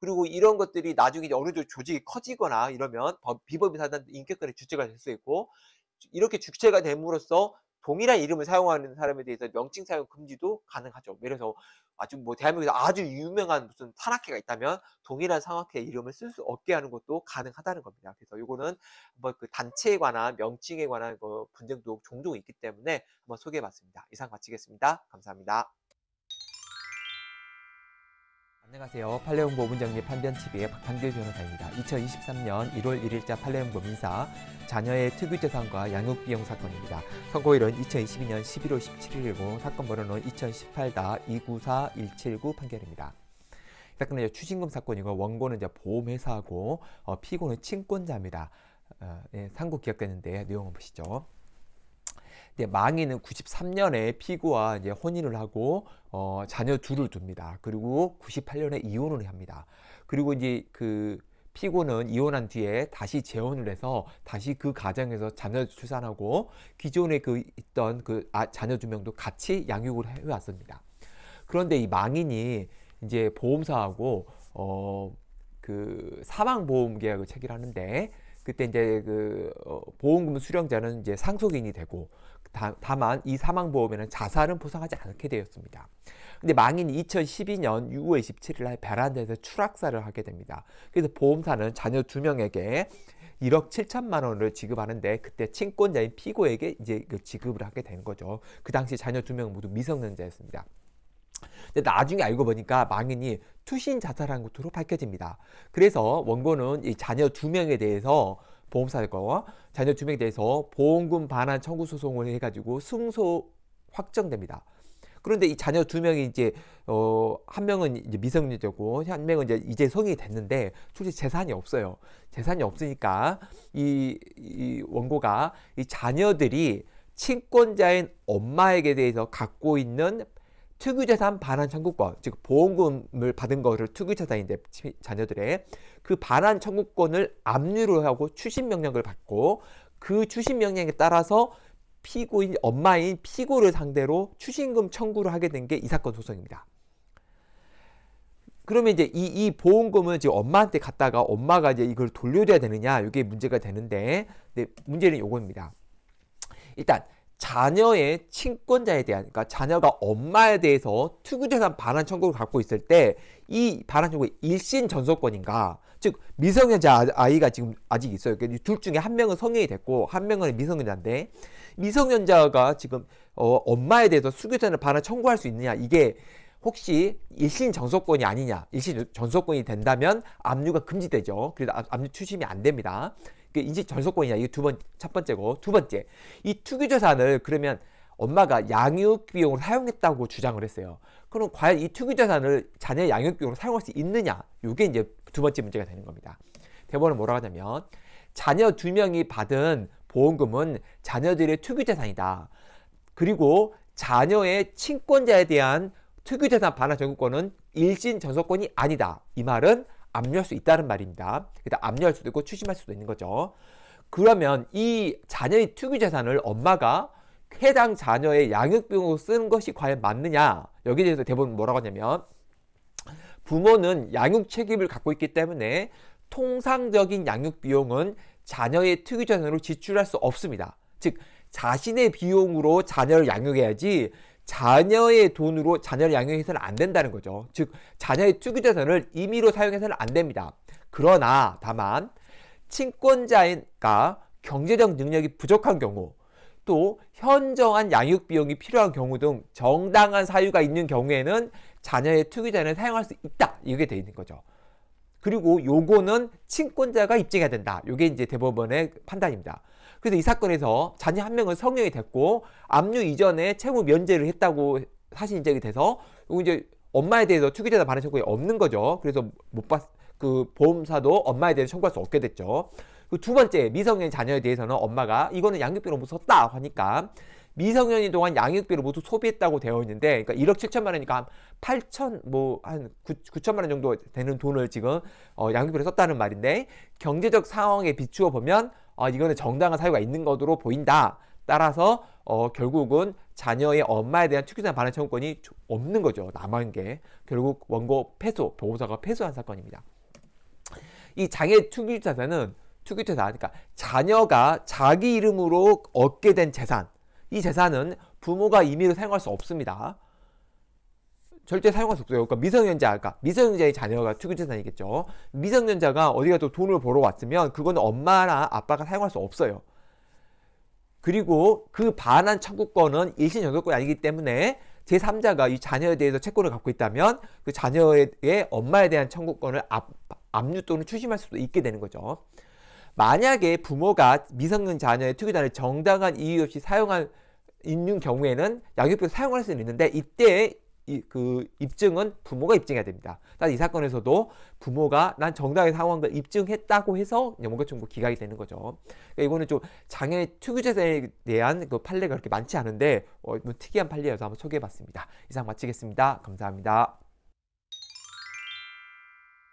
그리고 이런 것들이 나중에 어느 정도 조직이 커지거나 이러면 비법인 사단 인격권의 주체가 될 수 있고 이렇게 주체가 됨으로써 동일한 이름을 사용하는 사람에 대해서 명칭 사용 금지도 가능하죠. 그래서 아주 뭐 대한민국에서 아주 유명한 무슨 산악회가 있다면 동일한 산악회 이름을 쓸 수 없게 하는 것도 가능하다는 겁니다. 그래서 이거는 한번 그 단체에 관한 명칭에 관한 뭐 분쟁도 종종 있기 때문에 한번 소개해봤습니다. 이상 마치겠습니다. 감사합니다. 안녕하세요. 팔레옹보 문정리 판변TV의 박한길 변호사입니다. 2023년 1월 1일자 팔레옹보 민사 자녀의 특유재산과 양육비용 사건입니다. 선고일은 2022년 11월 17일이고 사건 번호는 2018-294-179 판결입니다. 사건은 추징금 사건이고 원고는 이제 보험회사고 어, 피고는 친권자입니다. 어, 예, 상고 기각되는데 내용 한번 보시죠. 이때 망인은 93년에 피고와 이제 혼인을 하고 어, 자녀 둘을 둡니다. 그리고 98년에 이혼을 합니다. 그리고 이제 그 피고는 이혼한 뒤에 다시 재혼을 해서 다시 그 가정에서 자녀 출산하고 기존에 그 있던 그 아, 자녀 두 명도 같이 양육을 해왔습니다. 그런데 이 망인이 이제 보험사하고 어 그 사망보험 계약을 체결하는데 그때 이제 그 어, 보험금 수령자는 이제 상속인이 되고 다, 만이 사망보험에는 자살은 보상하지 않게 되었습니다. 근데 망인 2012년 6월 27일 날 베란다에서 추락사를 하게 됩니다. 그래서 보험사는 자녀 두명에게 1억 7천만 원을 지급하는데 그때 친권자인 피고에게 이제 그 지급을 하게 된 거죠. 그 당시 자녀 두 명 모두 미성년자였습니다. 근데 나중에 알고 보니까 망인이 투신 자살한 것으로 밝혀집니다. 그래서 원고는 이 자녀 두 명에 대해서 보험사들과 자녀 2 명에 대해서 보험금 반환 청구 소송을 해가지고 승소 확정됩니다. 그런데 이 자녀 2 명이 이제 어한 명은 이제 미성년자고 한 명은 이제 이제 성인이 됐는데 출시 재산이 없어요. 재산이 없으니까 이, 이 원고가 이 자녀들이 친권자인 엄마에게 대해서 갖고 있는 특유재산 반환 청구권, 즉 보험금을 받은 거를 특유재산인데 자녀들의 그 반환 청구권을 압류로 하고 추신 명령을 받고 그 추신 명령에 따라서 피고인 엄마인 피고를 상대로 추신금 청구를 하게 된 게 이 사건 소송입니다. 그러면 이제 이, 이 보험금을 지금 엄마한테 갔다가 엄마가 이제 이걸 돌려줘야 되느냐 이게 문제가 되는데 네, 문제는 요겁니다. 일단 자녀의 친권자에 대한, 그러니까 자녀가 엄마에 대해서 특유재산 반환 청구를 갖고 있을 때 이 반환 청구의 일신 전소권인가, 즉 미성년자 아, 아이가 지금 아직 있어요. 그러니까 둘 중에 한 명은 성인이 됐고 한 명은 미성년자인데 미성년자가 지금 어, 엄마에 대해서 수교자을 반환 청구할 수 있느냐 이게 혹시 일신 전소권이 아니냐 일신 전소권이 된다면 압류가 금지되죠. 그래서 압류 추심이 안 됩니다. 그러니까 이제 전속권이냐 이두번첫 번째고 두 번째 이 투기재산을 그러면 엄마가 양육 비용으로 사용했다고 주장을 했어요. 그럼 과연 이 투기재산을 자녀 양육 비용으로 사용할 수 있느냐? 이게 이제 두 번째 문제가 되는 겁니다. 대법은 뭐라고 하냐면 자녀 두 명이 받은 보험금은 자녀들의 투기재산이다. 그리고 자녀의 친권자에 대한 특유재산 반환 전국권은 일신 전속권이 아니다. 이 말은 압류할 수 있다는 말입니다. 그러니까 압류할 수도 있고 추심할 수도 있는 거죠. 그러면 이 자녀의 투기 재산을 엄마가 해당 자녀의 양육비용으로 쓰는 것이 과연 맞느냐? 여기에 대해서 대법 뭐라고 하냐면 부모는 양육 책임을 갖고 있기 때문에 통상적인 양육 비용은 자녀의 특유 재산으로 지출할 수 없습니다. 즉 자신의 비용으로 자녀를 양육해야지 자녀의 돈으로 자녀를 양육해서는 안 된다는 거죠. 즉, 자녀의 투기자산을 임의로 사용해서는 안 됩니다. 그러나 다만 친권자가 경제적 능력이 부족한 경우 또 현저한 양육 비용이 필요한 경우 등 정당한 사유가 있는 경우에는 자녀의 투기자산을 사용할 수 있다. 이게 돼 있는 거죠. 그리고 요거는 친권자가 입증해야 된다. 요게 이제 대법원의 판단입니다. 그래서 이 사건에서 자녀 한 명은 성형이 됐고 압류 이전에 채무 면제를 했다고 사실 인정이 돼서 그리고 이제 엄마에 대해서 투기자다 반환 청구에 없는 거죠. 그래서 못 봤, 그 보험사도 엄마에 대해서 청구할 수 없게 됐죠. 그 두 번째 미성년 자녀에 대해서는 엄마가 이거는 양육비로 모 썼다 하니까 미성년인 동안 양육비를 모두 소비했다고 되어 있는데 그러니까 1억 7천만 원이니까 한 8천 뭐한 9천만 원 정도 되는 돈을 지금 어, 양육비로 썼다는 말인데 경제적 상황에 비추어 보면 어, 이거는 정당한 사유가 있는 것으로 보인다. 따라서 어, 결국은 자녀의 엄마에 대한 특유상 반환 청구권이 없는 거죠. 남은 게 결국 원고 패소, 보호자가 패소한 사건입니다. 이 장애 투기유자는 투기유자 그러니까 자녀가 자기 이름으로 얻게 된 재산, 이 재산은 부모가 임의로 사용할 수 없습니다. 절대 사용할 수 없어요. 그러니까 미성년자, 아까 그러니까 미성년자의 자녀가 특유재산이겠죠. 미성년자가 어디 가서 돈을 벌어 왔으면 그건 엄마나 아빠가 사용할 수 없어요. 그리고 그 반환 청구권은 일신 전속권이 아니기 때문에 제3자가 이 자녀에 대해서 채권을 갖고 있다면 그 자녀의 엄마에 대한 청구권을 압, 압류 또는 추심할 수도 있게 되는 거죠. 만약에 부모가 미성년 자녀의 특유단을 정당한 이유 없이 사용한 있는 경우에는 양육비로 사용할 수는 있는데 이때 이, 그 입증은 부모가 입증해야 됩니다. 이 사건에서도 부모가 난 정당하게 사용한 걸 입증했다고 해서 영문과 청구 기각이 되는 거죠. 그러니까 이거는 좀 장애 특유재산에 대한 그 판례가 그렇게 많지 않은데 어, 뭐 특이한 판례여서 한번 소개해봤습니다. 이상 마치겠습니다. 감사합니다.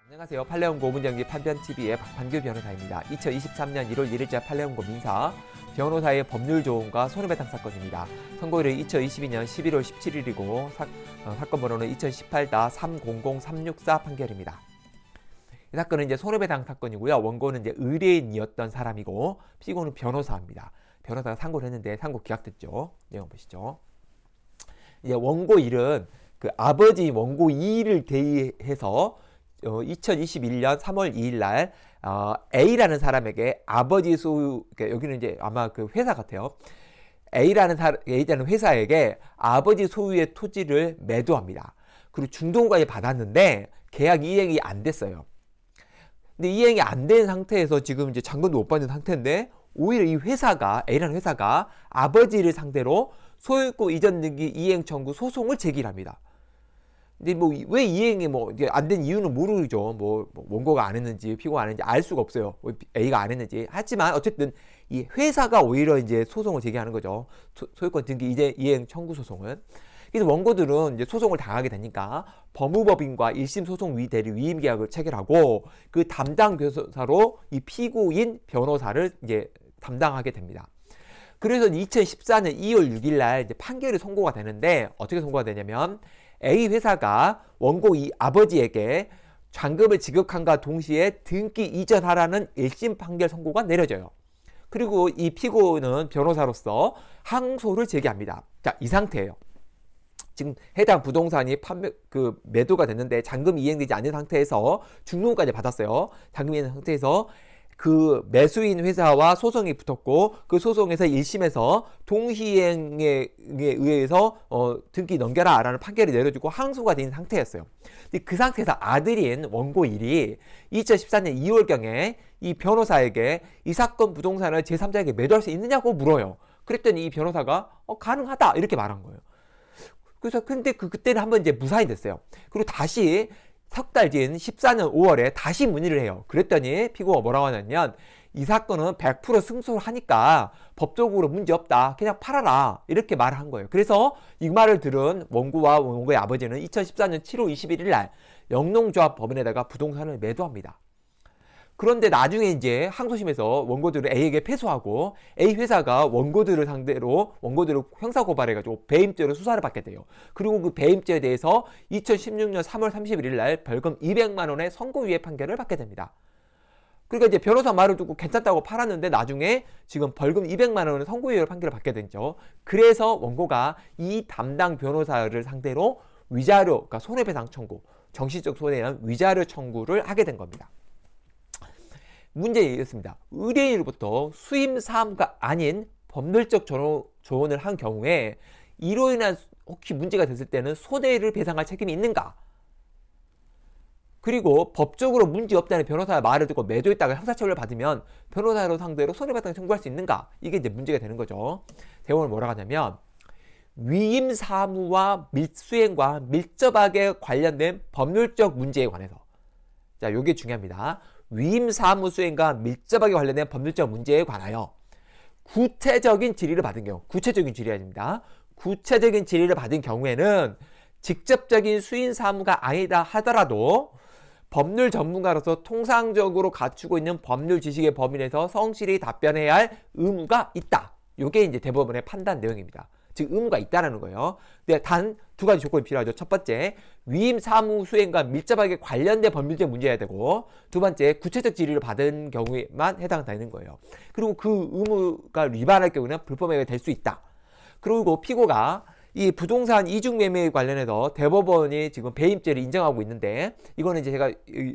안녕하세요. 팔레온고 문경기 판변TV의 박판규 변호사입니다. 2023년 1월 1일자 팔레온고 민사 변호사의 법률 조언과 손해배상 사건입니다. 선고일은 2022년 11월 17일이고 사, 어, 건 번호는 2018-300364 판결입니다. 이 사건은 이제 손해배상 사건이고요. 원고는 이제 의뢰인이었던 사람이고 피고는 변호사입니다. 변호사가 상고를 했는데 상고 기각됐죠. 내용 보시죠. 이제 원고일은 그 아버지 원고 이를 대의해서 어, 2021년 3월 2일 날 어, A라는 사람에게 아버지 소유 그러니까 여기는 이제 아마 그 회사 같아요. A라는 사, A라는 회사에게 아버지 소유의 토지를 매도합니다. 그리고 중도금까지 받았는데 계약 이행이 안 됐어요. 근데 이행이 안 된 상태에서 지금 이제 장금도못 받는 상태인데 오히려 이 회사가 A라는 회사가 아버지를 상대로 소유권 이전 등기 이행 청구 소송을 제기합니다. 근데 뭐 왜 이행이 뭐 안 된 이유는 모르죠. 뭐, 뭐 원고가 안 했는지 피고가 안 했는지 알 수가 없어요. A가 안 했는지. 하지만 어쨌든 이 회사가 오히려 이제 소송을 제기하는 거죠. 소, 유권 등기 이제 이행 청구 소송은. 그래서 원고들은 이제 소송을 당하게 되니까 법무법인과 1심 소송 위 대리 위임 계약을 체결하고 그 담당 변호사로 이 피고인 변호사를 이제 담당하게 됩니다. 그래서 2014년 2월 6일 날 이제 판결이 선고가 되는데 어떻게 선고가 되냐면 A 회사가 원고 이 아버지에게 잔금을 지급한과 동시에 등기 이전하라는 1심 판결 선고가 내려져요. 그리고 이 피고는 변호사로서 항소를 제기합니다. 자, 이 상태예요. 지금 해당 부동산이 판매 그 매도가 됐는데 잔금이 이행되지 않은 상태에서 중론까지 받았어요. 잔금이 있는 상태에서 그 매수인 회사와 소송이 붙었고 그 소송에서 1심에서 동시행에 의해서 어, 등기 넘겨라 라는 판결이 내려지고 항소가 된 상태였어요. 근데 그 상태에서 아들인 원고1이 2014년 2월경에 이 변호사에게 이 사건 부동산을 제3자에게 매도할 수 있느냐고 물어요. 그랬더니 이 변호사가 어, 가능하다 이렇게 말한 거예요. 그래서 근데 그 그때는 한번 이제 무사히 됐어요. 그리고 다시 석달 뒤인 14년 5월에 다시 문의를 해요. 그랬더니 피고가 뭐라고 하냐면 이 사건은 100% 승소를 하니까 법적으로 문제없다. 그냥 팔아라. 이렇게 말을 한 거예요. 그래서 이 말을 들은 원고와 원고의 아버지는 2014년 7월 21일 날 영농조합 법인에다가 부동산을 매도합니다. 그런데 나중에 이제 항소심에서 원고들을 A에게 패소하고 A 회사가 원고들을 상대로 원고들을 형사 고발해가지고 배임죄로 수사를 받게 돼요. 그리고 그 배임죄에 대해서 2016년 3월 31일 날 벌금 200만 원의 선고유예 판결을 받게 됩니다. 그러니까 이제 변호사 말을 듣고 괜찮다고 팔았는데 나중에 지금 벌금 200만 원의 선고유예 판결을 받게 되죠. 그래서 원고가 이 담당 변호사를 상대로 위자료, 그러니까 손해배상 청구, 정신적 손해는 위자료 청구를 하게 된 겁니다. 문제였습니다. 의뢰인으로부터 수임 사무가 아닌 법률적 조언을 한 경우에 이로 인한 혹시 문제가 됐을 때는 손해를 배상할 책임이 있는가? 그리고 법적으로 문제 없다는 변호사의 말을 듣고 매도했다가 형사처벌을 받으면 변호사로 상대로 손해배상 청구할 수 있는가? 이게 이제 문제가 되는 거죠. 대원을 뭐라고 하냐면 위임 사무와 밀수행과 밀접하게 관련된 법률적 문제에 관해서 자, 요게 중요합니다. 위임 사무수행과 밀접하게 관련된 법률적 문제에 관하여 구체적인 질의를 받은 경우, 구체적인 질의 아닙니다. 구체적인 질의를 받은 경우에는 직접적인 수인 사무가 아니다 하더라도 법률 전문가로서 통상적으로 갖추고 있는 법률 지식의 범위에서 내 성실히 답변해야 할 의무가 있다. 요게 이제 대법원의 판단 내용입니다. 즉 의무가 있다라는 거예요. 근데 단두 가지 조건이 필요하죠. 첫 번째, 위임 사무 수행과 밀접하게 관련된 법률적 문제여야 되고, 두 번째, 구체적 질의를 받은 경우에만 해당되는 거예요. 그리고 그 의무가 위반할 경우는 불법행위가 될 수 있다. 그리고 피고가 이 부동산 이중 매매에 관련해서 대법원이 지금 배임죄를 인정하고 있는데 이거는 이제 제가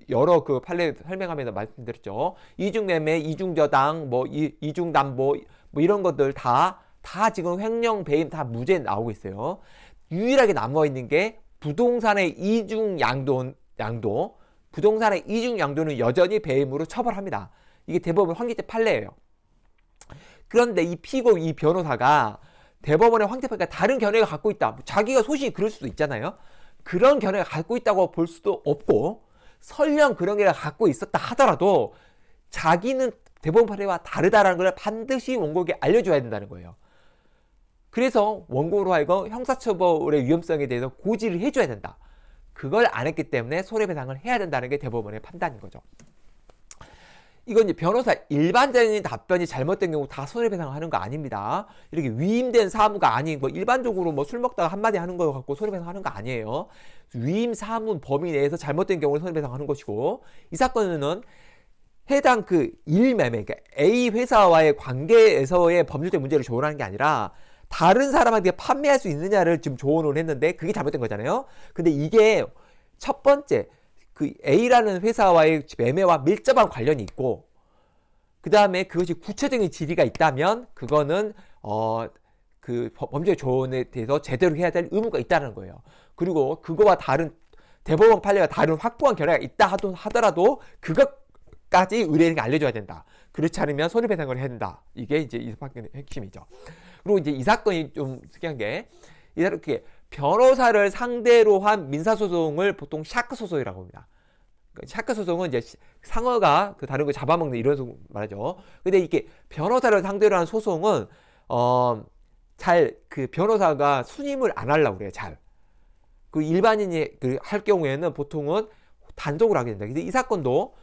여러 그 판례 설명하면서 말씀드렸죠. 이중 매매, 이중 저당, 뭐 이, 이중 담보 뭐 이런 것들 다다 다 지금 횡령 배임 다 무죄 나오고 있어요. 유일하게 남아있는 게 부동산의 이중 양도, 양도, 부동산의 이중 양도는 여전히 배임으로 처벌합니다. 이게 대법원 환기죄 판례예요. 그런데 이 피고 이 변호사가 대법원의 황제 판례가 다른 견해가 갖고 있다. 뭐 자기가 소신이 그럴 수도 있잖아요. 그런 견해가 갖고 있다고 볼 수도 없고 설령 그런 게 갖고 있었다 하더라도 자기는 대법원 판례와 다르다라는 걸 반드시 원고에게 알려줘야 된다는 거예요. 그래서 원고로 하여금 형사처벌의 위험성에 대해서 고지를 해줘야 된다. 그걸 안 했기 때문에 손해배상을 해야 된다는 게 대법원의 판단인 거죠. 이건 이제 변호사 일반적인 답변이 잘못된 경우 다 손해배상을 하는 거 아닙니다. 이렇게 위임된 사무가 아닌 거 일반적으로 뭐 술 먹다가 한마디 하는 거 갖고 손해배상하는 거 아니에요. 위임 사무 범위 내에서 잘못된 경우를 손해배상하는 것이고 이 사건은 해당 그 일매매 그러니까 A 회사와의 관계에서의 법률적 문제를 조언하는 게 아니라 다른 사람한테 판매할 수 있느냐를 지금 조언을 했는데 그게 잘못된 거잖아요. 근데 이게 첫 번째 그 A라는 회사와의 매매와 밀접한 관련이 있고 그 다음에 그것이 구체적인 질의가 있다면 그거는 어그 범죄 조언에 대해서 제대로 해야 될 의무가 있다는 거예요. 그리고 그거와 다른 대법원 판례와 다른 확고한 결의가 있다 하더라도 그것까지 의뢰인에게 알려줘야 된다. 그렇지 않으면 손해배상을 한다 이게 이제 이 사건의 핵심이죠. 그리고 이제 이 사건이 좀 특이한 게 이렇게 변호사를 상대로 한 민사소송을 보통 샤크 소송이라고 합니다. 그러니까 샤크 소송은 이제 상어가 그 다른 걸 잡아먹는 이런 소 말하죠. 근데 이게 변호사를 상대로 한 소송은 어잘 그 변호사가 순임을 안 하려고 그래요. 잘. 그 일반인이 그 할 경우에는 보통은 단독을 하게 된다. 근데 이 사건도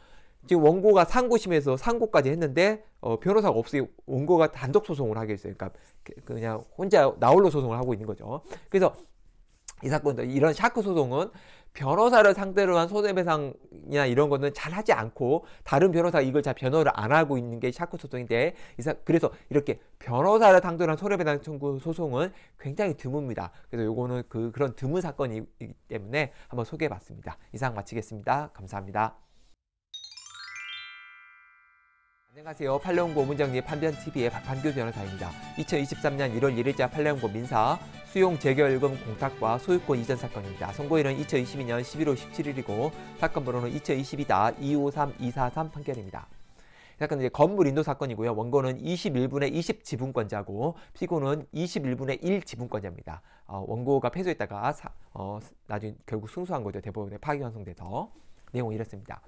지금 원고가 상고심에서 상고까지 했는데 어, 변호사가 없이 원고가 단독 소송을 하게 됐어요. 그러니까 그, 그냥 혼자 나홀로 소송을 하고 있는 거죠. 그래서 이 사건도 이런 샤크 소송은 변호사를 상대로 한 손해배상이나 이런 거는 잘 하지 않고 다른 변호사 가 이걸 잘 변호를 안 하고 있는 게 샤크 소송인데 이사 그래서 이렇게 변호사를 상대로 한 손해배상 청구 소송은 굉장히 드뭅니다. 그래서 이거는그 그런 드문 사건이기 때문에 한번 소개해봤습니다. 이상 마치겠습니다. 감사합니다. 안녕하세요. 팔레온고 문정리 판변TV의 박한규 변호사입니다. 2023년 1월 1일자 팔레온고 민사 수용 재결금 공탁과 소유권 이전 사건입니다. 선고일은 2022년 11월 17일이고 사건 번호는 2022-253243 판결입니다. 사건은 이제 건물 인도 사건이고요. 원고는 21분의 20 지분권자고 피고는 21분의 1 지분권자입니다. 어, 원고가 패소했다가 사, 어, 나중에 결국 승소한 거죠. 대법원에 파기 환송돼서 내용은 이렇습니다.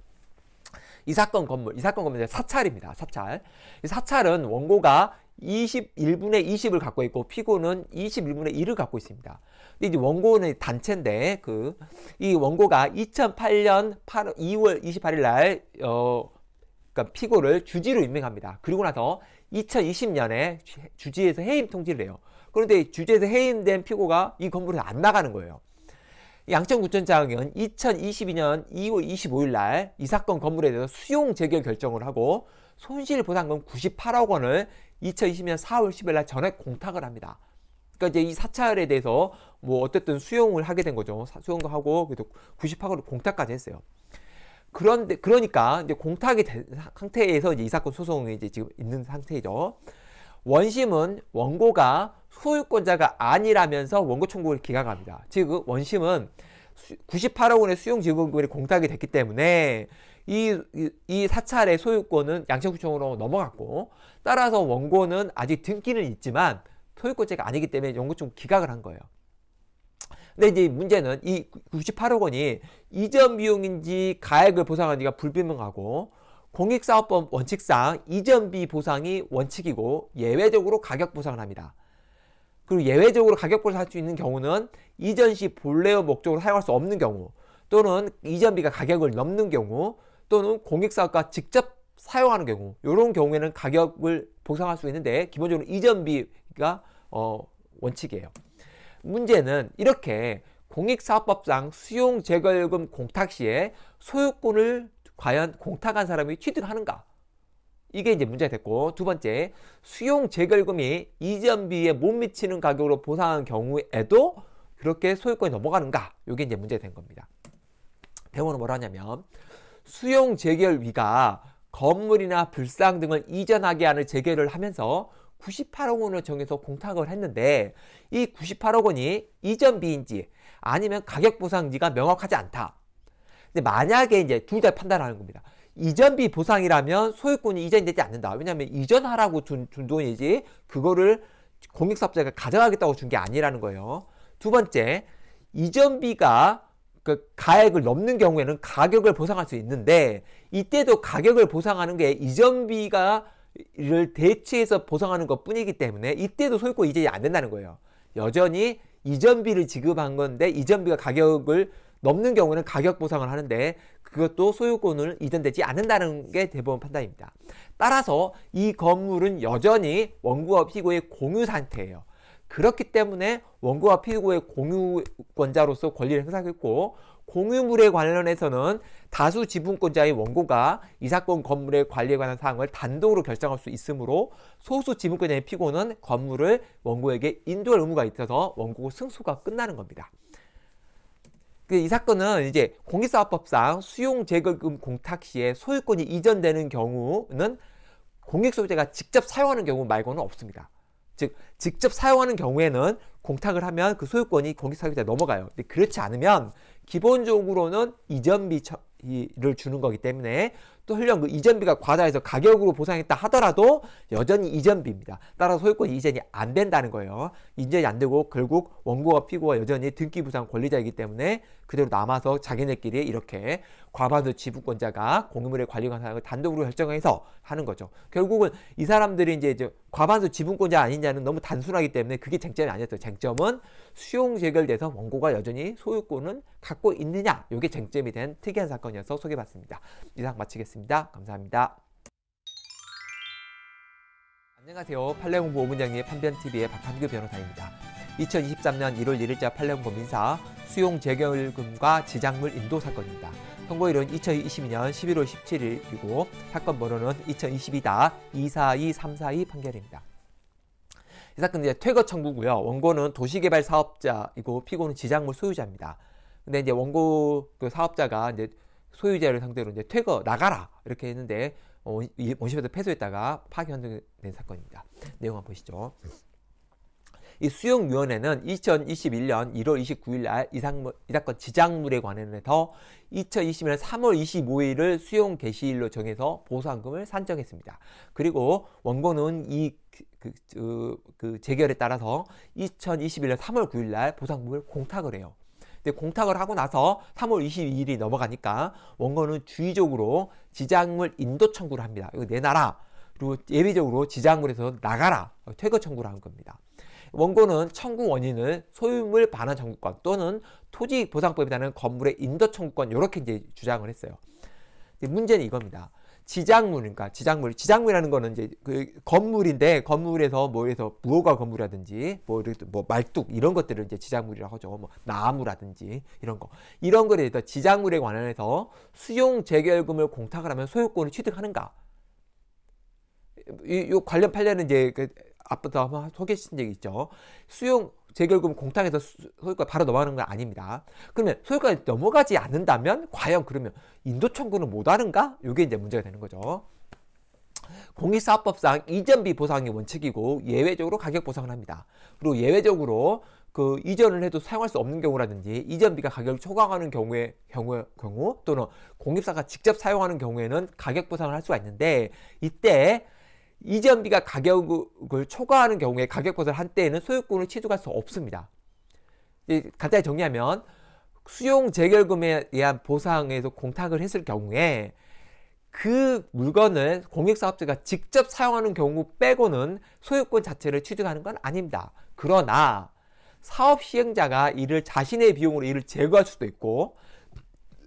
이 사건 건물, 이 사건 건물의 사찰입니다. 사찰. 사찰은 원고가 21분의 20을 갖고 있고 피고는 21분의 1을 갖고 있습니다. 근데 이제 원고는 단체인데 그 이 원고가 2008년 8월 2월 28일 날 어, 그러니까 피고를 주지로 임명합니다. 그리고 나서 2020년에 주지에서 해임 통지를 해요. 그런데 주지에서 해임된 피고가 이건물에안 나가는 거예요. 양천 구청장은 2022년 2월 25일 날 이 사건 건물에 대해서 수용 재결 결정을 하고 손실보상금 98억 원을 2020년 4월 10일 날 전액 공탁을 합니다. 그러니까 이제 이 사찰에 대해서 뭐 어쨌든 수용을 하게 된 거죠. 수용도 하고 그래도 90학으로 공탁까지 했어요. 그런데 그러니까 이제 공탁이 된 상태에서 이제 이 사건 소송이 이제 지금 있는 상태죠. 원심은 원고가 소유권자가 아니라면서 원고 청구를 기각합니다. 즉 그 원심은 98억 원의 수용지급금이 공탁이 됐기 때문에 이, 이, 이 사찰의 소유권은 양식구청으로 넘어갔고 따라서 원고는 아직 등기는 있지만 소유권자가 아니기 때문에 원고청 기각을 한 거예요. 근데 이제 문제는 이 98억 원이 이전 비용인지 가액을 보상하는지가 불분명하고 공익사업법 원칙상 이전비 보상이 원칙이고 예외적으로 가격 보상을 합니다. 그리고 예외적으로 가격 보상할 수 있는 경우는 이전 시 본래의 목적으로 사용할 수 없는 경우 또는 이전비가 가격을 넘는 경우 또는 공익사업과 직접 사용하는 경우 이런 경우에는 가격을 보상할 수 있는데 기본적으로 이전비가 어, 원칙이에요. 문제는 이렇게 공익사업법상 수용제거요금 공탁 시에 소유권을 과연 공탁한 사람이 취득하는가? 이게 이제 문제가 됐고 두 번째 수용 재결금이 이전비에 못 미치는 가격으로 보상한 경우에도 그렇게 소유권이 넘어가는가? 이게 이제 문제가 된 겁니다. 대원은 뭐라 하냐면 수용 재결위가 건물이나 불상 등을 이전하게 하는 재결을 하면서 98억 원을 정해서 공탁을 했는데 이 98억 원이 이전비인지 아니면 가격 보상지가 명확하지 않다. 근데 만약에 이제 둘 다 판단하는 겁니다. 이전비 보상이라면 소유권이 이전되지 이 않는다. 왜냐하면 이전하라고 준, 준 돈이지 그거를 공익사업자가 가져가겠다고 준 게 아니라는 거예요. 두 번째, 이전비가 그 가액을 넘는 경우에는 가격을 보상할 수 있는데 이때도 가격을 보상하는 게 이전비가 를 대체해서 보상하는 것 뿐이기 때문에 이때도 소유권 이전이 안 된다는 거예요. 여전히 이전비를 지급한 건데 이전비가 가격을 넘는 경우는 가격 보상을 하는데 그것도 소유권을 이전되지 않는다는 게 대법원 판단입니다. 따라서 이 건물은 여전히 원고와 피고의 공유 상태예요. 그렇기 때문에 원고와 피고의 공유권자로서 권리를 행사했고 공유물에 관련해서는 다수 지분권자의 원고가 이 사건 건물의 관리에 관한 사항을 단독으로 결정할 수 있으므로 소수 지분권자의 피고는 건물을 원고에게 인도할 의무가 있어서 원고 승소가 끝나는 겁니다. 그 이 사건은 이제 공익사업법상 수용재거금 공탁 시에 소유권이 이전되는 경우는 공익소유자가 직접 사용하는 경우 말고는 없습니다. 즉 직접 사용하는 경우에는 공탁을 하면 그 소유권이 공익사업자에 넘어가요. 근데 그렇지 않으면 기본적으로는 이전비를 주는 거기 때문에 또훈련그 이전비가 과다해서 가격으로 보상했다 하더라도 여전히 이전비입니다. 따라서 소유권 이전이 안 된다는 거예요. 이전이 안 되고 결국 원고와 피고가 여전히 등기부상 권리자이기 때문에 그대로 남아서 자기네끼리 이렇게 과반수 지분권자가 공유물의 관리관 사을 단독으로 결정해서 하는 거죠. 결국은 이 사람들이 이제, 과반수 지분권자 아니냐는 너무 단순하기 때문에 그게 쟁점이 아니었어요. 쟁점은 수용 재결돼서 원고가 여전히 소유권은 갖고 있느냐 이게 쟁점이 된 특이한 사건이어서 소개봤습니다. 이상 마치겠습니다. 드리겠습니다. 감사합니다. 안녕하세요. 판례공부 5분장의 판변TV의 박한규 변호사입니다. 2023년 1월 1일자 판례공부 민사 수용 재결금과 지작물 인도 사건입니다. 선고일은 2022년 11월 17일이고 사건 번호는 2 0 2 2 242342 판결입니다. 이 사건 이제 퇴거 청구고요. 원고는 도시개발 사업자이고 피고는 지작물 소유자입니다. 근데 이제 원고 그 사업자가 이제 소유자를 상대로 이제 퇴거 나가라 이렇게 했는데 어, 원심에서 패소했다가 파기 환송된 사건입니다. 내용 한번 보시죠. 이 수용위원회는 2021년 1월 29일 날이 사건 지장물에 관해서 2020년 3월 25일을 수용 개시일로 정해서 보상금을 산정했습니다. 그리고 원고는 이 그, 그, 그, 재결에 따라서 2021년 3월 9일 날 보상금을 공탁을 해요. 근데 공탁을 하고 나서 3월 22일이 넘어가니까 원고는 주의적으로 지장물 인도 청구를 합니다. 이거 내놔라. 그리고 예외적으로 지장물에서 나가라. 퇴거 청구를 한 겁니다. 원고는 청구 원인을 소유물 반환 청구권 또는 토지 보상법에 따른 건물의 인도 청구권 이렇게 이제 주장을 했어요. 문제는 이겁니다. 지작물, 그러니까 지작물, 지작물이라는 거는 이제 그 건물인데 건물에서 뭐에서 무허가 건물이라든지 뭐, 뭐 말뚝 이런 것들을 이제 지작물이라고 하죠. 뭐 나무라든지 이런 거 이런 거에 대해서 지작물에 관해서 수용 재결금을 공탁을 하면 소유권을 취득하는가? 이, 요 관련 판례는 이제 그 앞부터 한번 소개했신 적이 있죠. 수용 재결금 공탁에서 소유가 바로 넘어가는 건 아닙니다. 그러면 소유가 넘어가지 않는다면 과연 그러면 인도 청구는 못 하는가? 이게 이제 문제가 되는 거죠. 공익사업법상 이전비 보상이 원칙이고 예외적으로 가격 보상을 합니다. 그리고 예외적으로 그 이전을 해도 사용할 수 없는 경우라든지 이전비가 가격을 초과하는 경우에 경우, 경우 또는 공익사가 직접 사용하는 경우에는 가격 보상을 할 수가 있는데 이때 이전비가 가격을 초과하는 경우에 가격보다 한때에는 소유권을 취득할 수 없습니다. 간단히 정리하면 수용 재결금에 대한 보상에서 공탁을 했을 경우에 그 물건을 공익사업자가 직접 사용하는 경우 빼고는 소유권 자체를 취득하는 건 아닙니다. 그러나 사업 시행자가 이를 자신의 비용으로 이를 제거할 수도 있고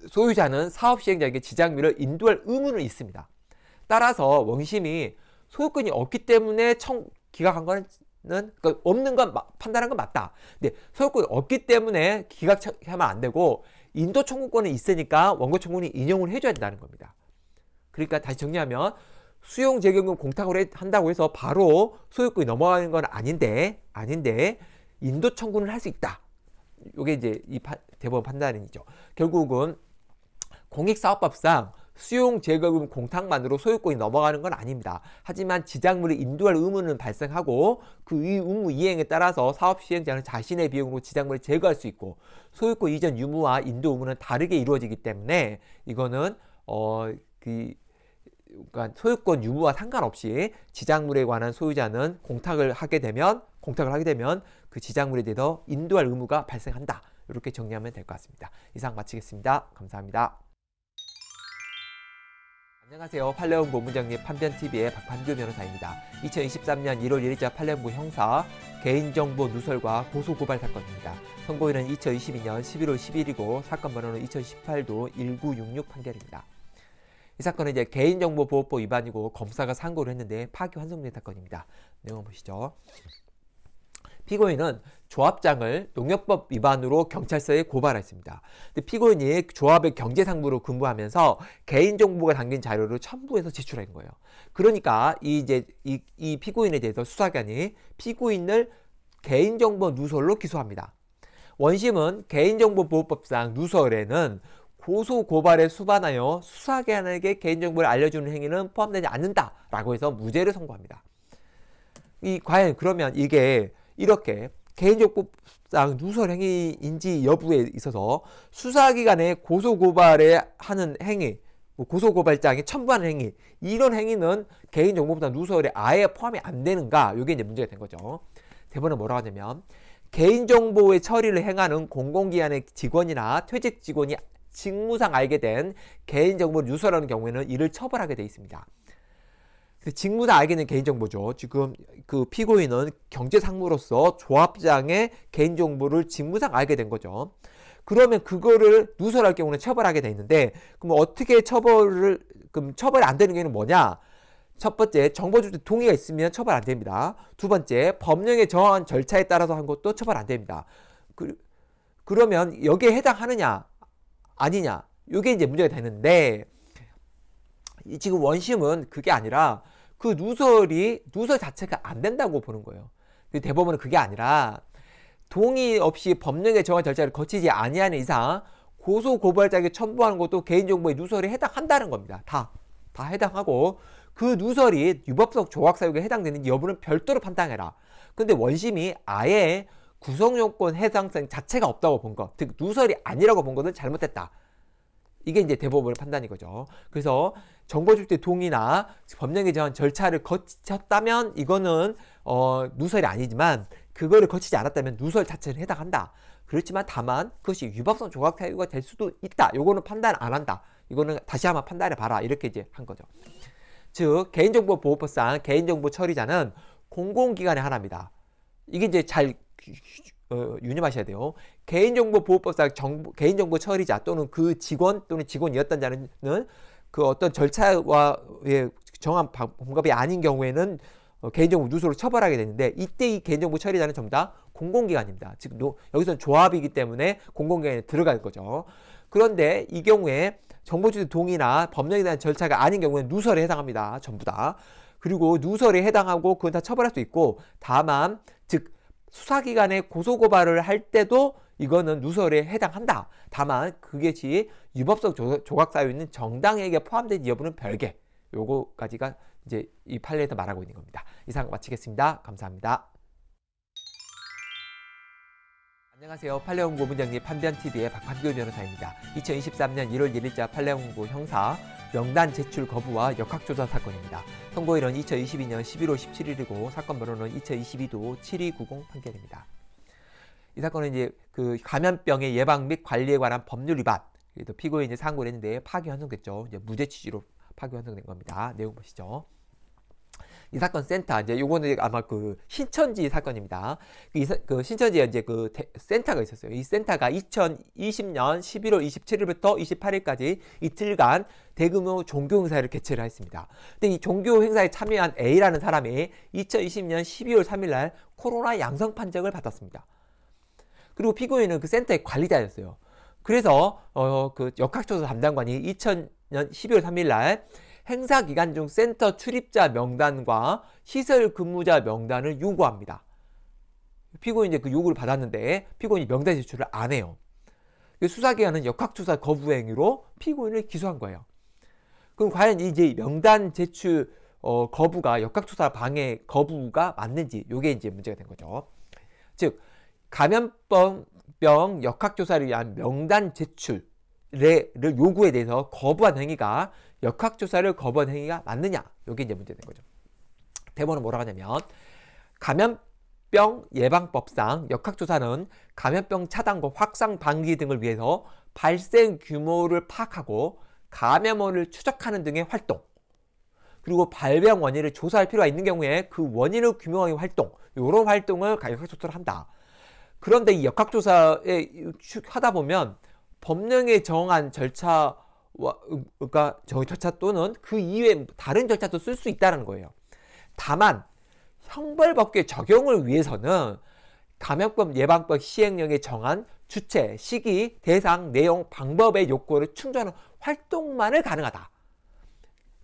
소유자는 사업 시행자에게 지장비를 인도할 의무는 있습니다. 따라서 원심이 소유권이 없기 때문에 청 기각한 거는 그러니까 없는 건 마, 판단한 건 맞다. 근데 소유권이 없기 때문에 기각하면 안 되고 인도 청구권은 있으니까 원고 청구는 인용을 해줘야 된다는 겁니다. 그러니까 다시 정리하면 수용 재경금 공탁을 한다고 해서 바로 소유권이 넘어가는 건 아닌데 아닌데 인도 청구는 할 수 있다. 이게 이제 이 파, 대법원 판단이죠. 결국은 공익사업법상 수용 제거금 공탁만으로 소유권이 넘어가는 건 아닙니다. 하지만 지작물을 인도할 의무는 발생하고 그 의무 이행에 따라서 사업 시행자는 자신의 비용으로 지작물을 제거할 수 있고 소유권 이전 유무와 인도 의무는 다르게 이루어지기 때문에 이거는 어 그 그러니까 소유권 유무와 상관없이 지작물에 관한 소유자는 공탁을 하게 되면 공탁을 하게 되면 그 지작물에 대해서 인도할 의무가 발생한다. 이렇게 정리하면 될 것 같습니다. 이상 마치겠습니다. 감사합니다. 안녕하세요. 팔레온 고문장님 판변TV의 박판규 변호사입니다. 2023년 1월 1일자 팔레온구 형사 개인정보 누설과 고소고발 사건입니다. 선고일은 2022년 11월 10일이고 사건 번호는 2018도 1966 판결입니다. 이 사건은 이제 개인정보보호법 위반이고 검사가 상고를 했는데 파기 환송된 사건입니다. 내용 보시죠. 피고인은 조합장을 농협법 위반으로 경찰서에 고발했습니다. 피고인이 조합의 경제상무로 근무하면서 개인정보가 담긴 자료를 첨부해서 제출한 거예요. 그러니까 이 이제 이, 이 피고인에 대해서 수사관이 피고인을 개인정보 누설로 기소합니다. 원심은 개인정보보호법상 누설에는 고소 고발에 수반하여 수사관에게 개인정보를 알려주는 행위는 포함되지 않는다라고 해서 무죄를 선고합니다. 이 과연 그러면 이게 이렇게 개인정보상 누설행위인지 여부에 있어서 수사기관의 고소고발에 하는 행위, 뭐 고소고발장에 첨부하는 행위 이런 행위는 개인정보보다 누설에 아예 포함이 안 되는가 이게 이제 문제가 된 거죠. 대본은 뭐라고 하냐면 개인정보의 처리를 행하는 공공기관의 직원이나 퇴직 직원이 직무상 알게 된 개인정보를 누설하는 경우에는 이를 처벌하게 되어 있습니다. 직무나 알기는 개인정보죠. 지금 그 피고인은 경제상무로서 조합장의 개인정보를 직무상 알게 된 거죠. 그러면 그거를 누설할 경우는 처벌하게 돼 있는데 그럼 어떻게 처벌을 그럼 처벌이 안 되는 경우는 뭐냐? 첫 번째, 정보주체 동의가 있으면 처벌 안 됩니다. 두 번째, 법령에 정한 절차에 따라서 한 것도 처벌 안 됩니다. 그, 그러면 여기에 해당하느냐, 아니냐, 이게 이제 문제가 되는데, 지금 원심은 그게 아니라 그 누설이 누설 자체가 안 된다고 보는 거예요. 대법원은 그게 아니라 동의 없이 법령에 정한 절차를 거치지 아니하는 이상 고소 고발자에게 첨부하는 것도 개인정보의 누설에 해당한다는 겁니다. 다. 다 해당하고 그 누설이 유법적 조각 사유에 해당되는 여부는 별도로 판단해라. 근데 원심이 아예 구성요건 해당성 자체가 없다고 본 것, 즉 누설이 아니라고 본 것은 잘못됐다. 이게 이제 대법원의 판단이 거죠. 그래서 정보집대 동의나 법령에 대한 절차를 거쳤다면 이거는 어, 누설이 아니지만 그거를 거치지 않았다면 누설 자체는 해당한다. 그렇지만 다만 그것이 위법성 조각 사유가 될 수도 있다. 요거는 판단 안 한다. 이거는 다시 한번 판단해 봐라. 이렇게 이제 한 거죠. 즉 개인정보 보호법상 개인정보 처리자는 공공기관에 하나입니다. 이게 이제 잘 어, 유념하셔야 돼요. 개인정보 보호법상 정보, 개인정보 처리자 또는 그 직원 또는 직원이었던 자는 그 어떤 절차와 예, 정한 방법이 아닌 경우에는 어, 개인정보 누수로 처벌하게 되는데 이때 이 개인정보 처리자는 전부 다 공공기관입니다. 지금 여기서는 조합이기 때문에 공공기관에 들어갈 거죠. 그런데 이 경우에 정보주도 동의나 법령에 대한 절차가 아닌 경우에는 누설에 해당합니다. 전부 다. 그리고 누설에 해당하고 그건 다 처벌할 수 있고 다만 즉 수사기관에 고소고발을 할 때도 이거는 누설에 해당한다. 다만 그것이 유법적 조각 사유는 정당에게 포함된 여부는 별개. 요거까지가 이제 이 판례에서 말하고 있는 겁니다. 이상 마치겠습니다. 감사합니다. 안녕하세요. 판례연구 문장님 판변TV의 박판규 변호사입니다. 2023년 1월 1일자 판례연구 형사 명단 제출 거부와 역학조사 사건입니다. 선고일은 2022년 11월 17일이고 사건 번호는 2022도 7290 판결입니다. 이 사건은 이제 그 감염병의 예방 및 관리에 관한 법률 위반. 그래서 피고인이 이제 상고를 했는데 파기 환송됐죠. 이제 무죄 취지로 파기 환송된 겁니다. 내용 보시죠. 이 사건 센터 이제 요거는 아마 그 신천지 사건입니다. 그, 사, 그 신천지에 이제 그 대, 센터가 있었어요. 이 센터가 2020년 11월 27일부터 28일까지 이틀간 대규모 종교 행사를 개최를 했습니다. 근데 이 종교 행사에 참여한 A라는 사람이 2020년 12월 3일 날 코로나 양성 판정을 받았습니다. 그리고 피고인은 그 센터의 관리자였어요. 그래서 어, 그 역학조사 담당관이 2000년 12월 3일 날 행사 기간 중 센터 출입자 명단과 시설 근무자 명단을 요구합니다. 피고인이 제그 요구를 받았는데 피고인이 명단 제출을 안 해요. 그 수사기관은 역학조사 거부 행위로 피고인을 기소한 거예요. 그럼 과연 이제 명단 제출 어, 거부가 역학조사 방해 거부가 맞는지 요게 이제 문제가 된 거죠. 즉 감염병 역학조사를 위한 명단 제출의 요구에 대해서 거부한 행위가 역학조사를 거부한 행위가 맞느냐 이게 이제 문제된 거죠. 대본은 뭐라고 하냐면 감염병 예방법상 역학조사는 감염병 차단과 확산 방지 등을 위해서 발생 규모를 파악하고 감염원을 추적하는 등의 활동 그리고 발병 원인을 조사할 필요가 있는 경우에 그 원인을 규명하기 활동 이런 활동을 가격학조사를 한다. 그런데 이 역학조사에 하다 보면 법령에 정한 절차와 그러니까 정의 절차 또는 그 이외 다른 절차도 쓸 수 있다는 거예요. 다만 형벌법규의 적용을 위해서는 감염법 예방법 시행령에 정한 주체, 시기, 대상, 내용, 방법의 요구를 충전하는 활동만을 가능하다.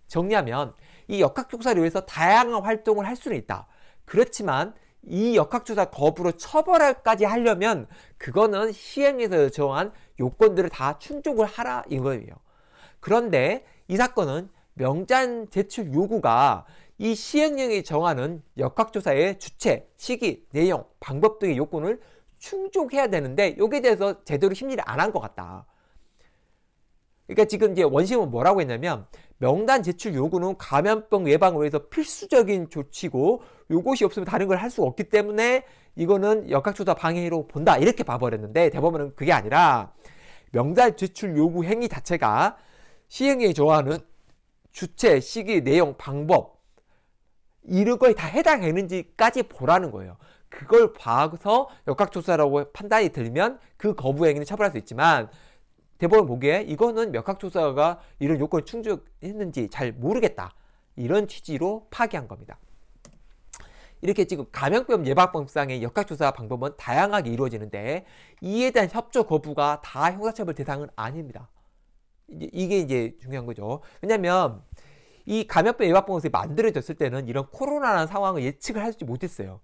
정리하면 이 역학조사를 위해서 다양한 활동을 할 수는 있다. 그렇지만 이 역학조사 거부로 처벌까지 할 하려면 그거는 시행에서 정한 요건들을 다 충족을 하라 이거예요. 그런데 이 사건은 명단 제출 요구가 이 시행령이 정하는 역학조사의 주체, 시기, 내용, 방법 등의 요건을 충족해야 되는데 여기에 대해서 제대로 심리를 안 한 것 같다. 그러니까 지금 이제 원심은 뭐라고 했냐면 명단 제출 요구는 감염병 예방을 위해서 필수적인 조치고 요것이 없으면 다른 걸 할 수 없기 때문에 이거는 역학조사 방해로 본다 이렇게 봐버렸는데 대법원은 그게 아니라 명단 제출 요구 행위 자체가 시행에좋아하는 주체, 시기, 내용, 방법 이런 거에 다 해당했는지까지 보라는 거예요. 그걸 봐서 역학조사라고 판단이 들면 그 거부 행위는 처벌할 수 있지만 대법원 보기에 이거는 역학조사가 이런 요건을 충족했는지 잘 모르겠다. 이런 취지로 파기한 겁니다. 이렇게 지금 감염병 예방법상의 역학조사 방법은 다양하게 이루어지는데 이에 대한 협조 거부가 다 형사처벌 대상은 아닙니다. 이게 이제 중요한 거죠. 왜냐하면 이 감염병 예방법이 만들어졌을 때는 이런 코로나라는 상황을 예측을 하지 못했어요.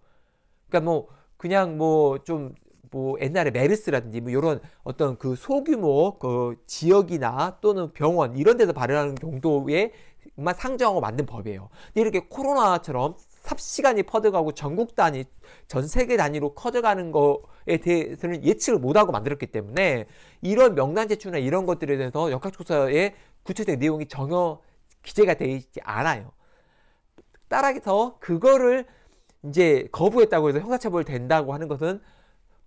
그러니까 뭐 그냥 뭐좀 뭐 옛날에 메르스라든지 뭐 이런 어떤 그 소규모 그 지역이나 또는 병원 이런 데서 발현하는 정도에만 상정하고 만든 법이에요. 이렇게 코로나처럼 삽시간이 퍼져가고 전국 단위, 전 세계 단위로 커져가는 거에 대해서는 예측을 못하고 만들었기 때문에 이런 명단제출이나 이런 것들에 대해서 역학조사의 구체적 내용이 전혀 기재가 되어 있지 않아요. 따라서 그거를 이제 거부했다고 해서 형사처벌 된다고 하는 것은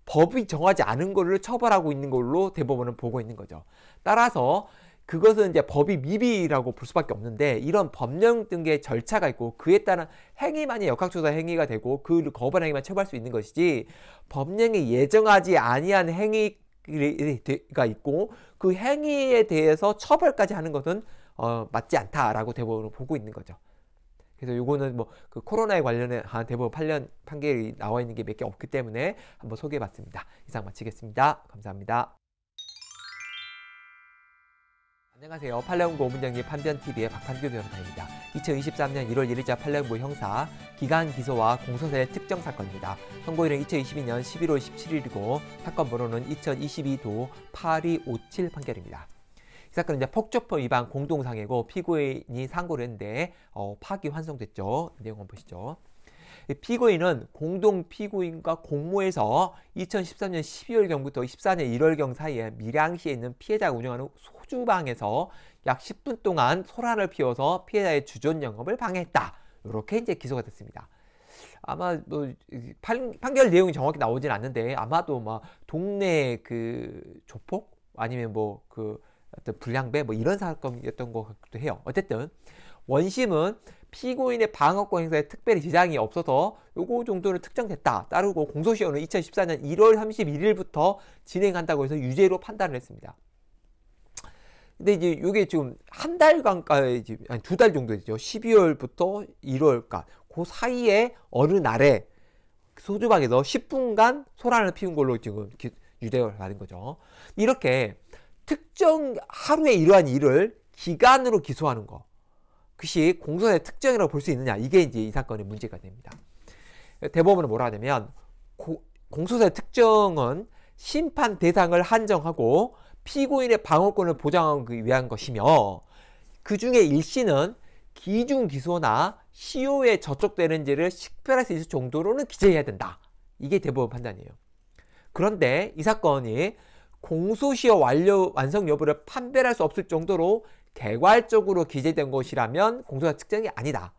법이 정하지 않은 거를 처벌하고 있는 걸로 대법원은 보고 있는 거죠. 따라서 그것은 이제 법이 미비라고 볼 수밖에 없는데 이런 법령 등의 절차가 있고 그에 따른 행위만이 역학조사 행위가 되고 그 거부한 행위만 처벌할 수 있는 것이지 법령이 예정하지 아니한 행위가 있고 그 행위에 대해서 처벌까지 하는 것은 어, 맞지 않다라고 대법원은 보고 있는 거죠. 그래서 요거는 뭐 그 코로나에 관련해 한 대법원 판년 판결이 나와 있는 게 몇 개 없기 때문에 한번 소개해 봤습니다. 이상 마치겠습니다. 감사합니다. 안녕하세요. 팔레온고 오문장님 판변TV의 박한규 변호사입니다. 2023년 1월 1일자 팔레온고 형사 기간 기소와 공소세 특정 사건입니다. 선고일은 2022년 11월 17일이고 사건 번호는 2022도 8257 판결입니다. 이 사건은 이제 폭조법 위반 공동상해고 피고인이 상고를 했는데 어, 파기 환송됐죠. 내용 한번 보시죠. 피고인은 공동 피고인과 공모해서 2013년 12월경부터 14년 1월경 사이에 밀양시에 있는 피해자가 운영하는 소주방에서 약 10분 동안 소란을 피워서 피해자의 주전 영업을 방해했다. 이렇게 이제 기소가 됐습니다. 아마 뭐 판, 결 내용이 정확히 나오진 않는데 아마도 막 동네 그 조폭 아니면 뭐그 어떤 불량배 뭐 이런 사건이었던 것 같기도 해요. 어쨌든 원심은 피고인의 방어권 행사에 특별히 지장이 없어서 요거 정도는 특정됐다. 따르고 공소시효는 2014년 1월 31일부터 진행한다고 해서 유죄로 판단을 했습니다. 근데 이제 요게 지금 한 달간까지 지금 아, 아니 두 달 정도 되죠. 12월부터 1월까지 그 사이에 어느 날에 소주방에서 10분간 소란을 피운 걸로 지금 유죄를 받은 거죠. 이렇게 특정 하루에 이러한 일을 기간으로 기소하는 거. 그것이 공소의 특정이라고 볼 수 있느냐. 이게 이제 이 사건의 문제가 됩니다. 대법원은 뭐라 하냐면 고, 공소의 특정은 심판 대상을 한정하고 피고인의 방어권을 보장하기 위한 것이며 그 중에 일시는 기중 기소나 시효에 저촉되는지를 식별할 수 있을 정도로는 기재해야 된다. 이게 대법원 판단이에요. 그런데 이 사건이 공소시효 완료, 완성 여부를 판별할 수 없을 정도로 개괄적으로 기재된 것이라면 공소사 특정이 아니다.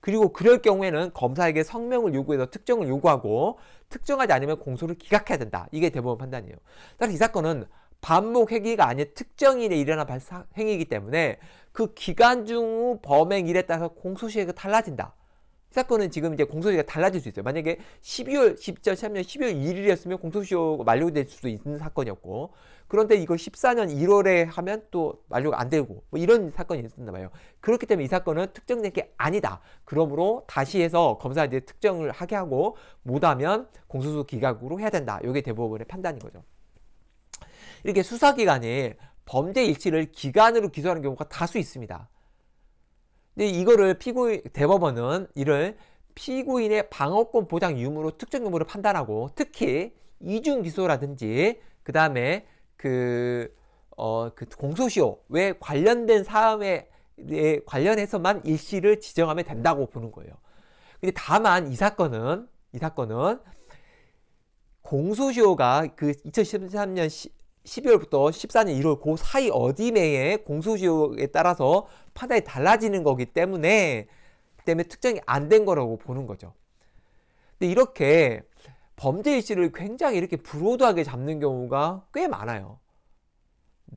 그리고 그럴 경우에는 검사에게 성명을 요구해서 특정을 요구하고 특정하지 않으면 공소를 기각해야 된다. 이게 대법원 판단이에요. 따라서 이 사건은 반복 행위가 아닌 특정일에 일어난 발사 행위이기 때문에 그 기간 중 범행일에 따라서 공소시효가 달라진다. 사건은 지금 이제 공소시가 달라질 수 있어요. 만약에 12월 2013년 12월 1일이었으면 공소시효가 만료될 수도 있는 사건이었고 그런데 이거 14년 1월에 하면 또 만료가 안 되고 뭐 이런 사건이 있었나 봐요. 그렇기 때문에 이 사건은 특정된 게 아니다. 그러므로 다시 해서 검사한테 특정을 하게 하고 못하면 공소수 기각으로 해야 된다. 이게 대법원의 판단인 거죠. 이렇게 수사기관에 범죄 일치를 기간으로 기소하는 경우가 다수 있습니다. 근데 이거를 피고인 대법원은 이를 피고인의 방어권 보장 유무로 특정 유무를 판단하고 특히 이중 기소라든지 그다음에 그 어, 그 공소시효 왜 관련된 사항에 관련해서만 일시를 지정하면 된다고 보는 거예요. 근데 다만 이 사건은 이 사건은 공소시효가 그 2013년 12월부터 14년 1월 그 사이 어디매에 공소시효에 따라서 판단이 달라지는 거기 때문에 그 때문에 특정이 안 된 거라고 보는 거죠. 근데 이렇게 범죄 일시를 굉장히 이렇게 불호도하게 잡는 경우가 꽤 많아요.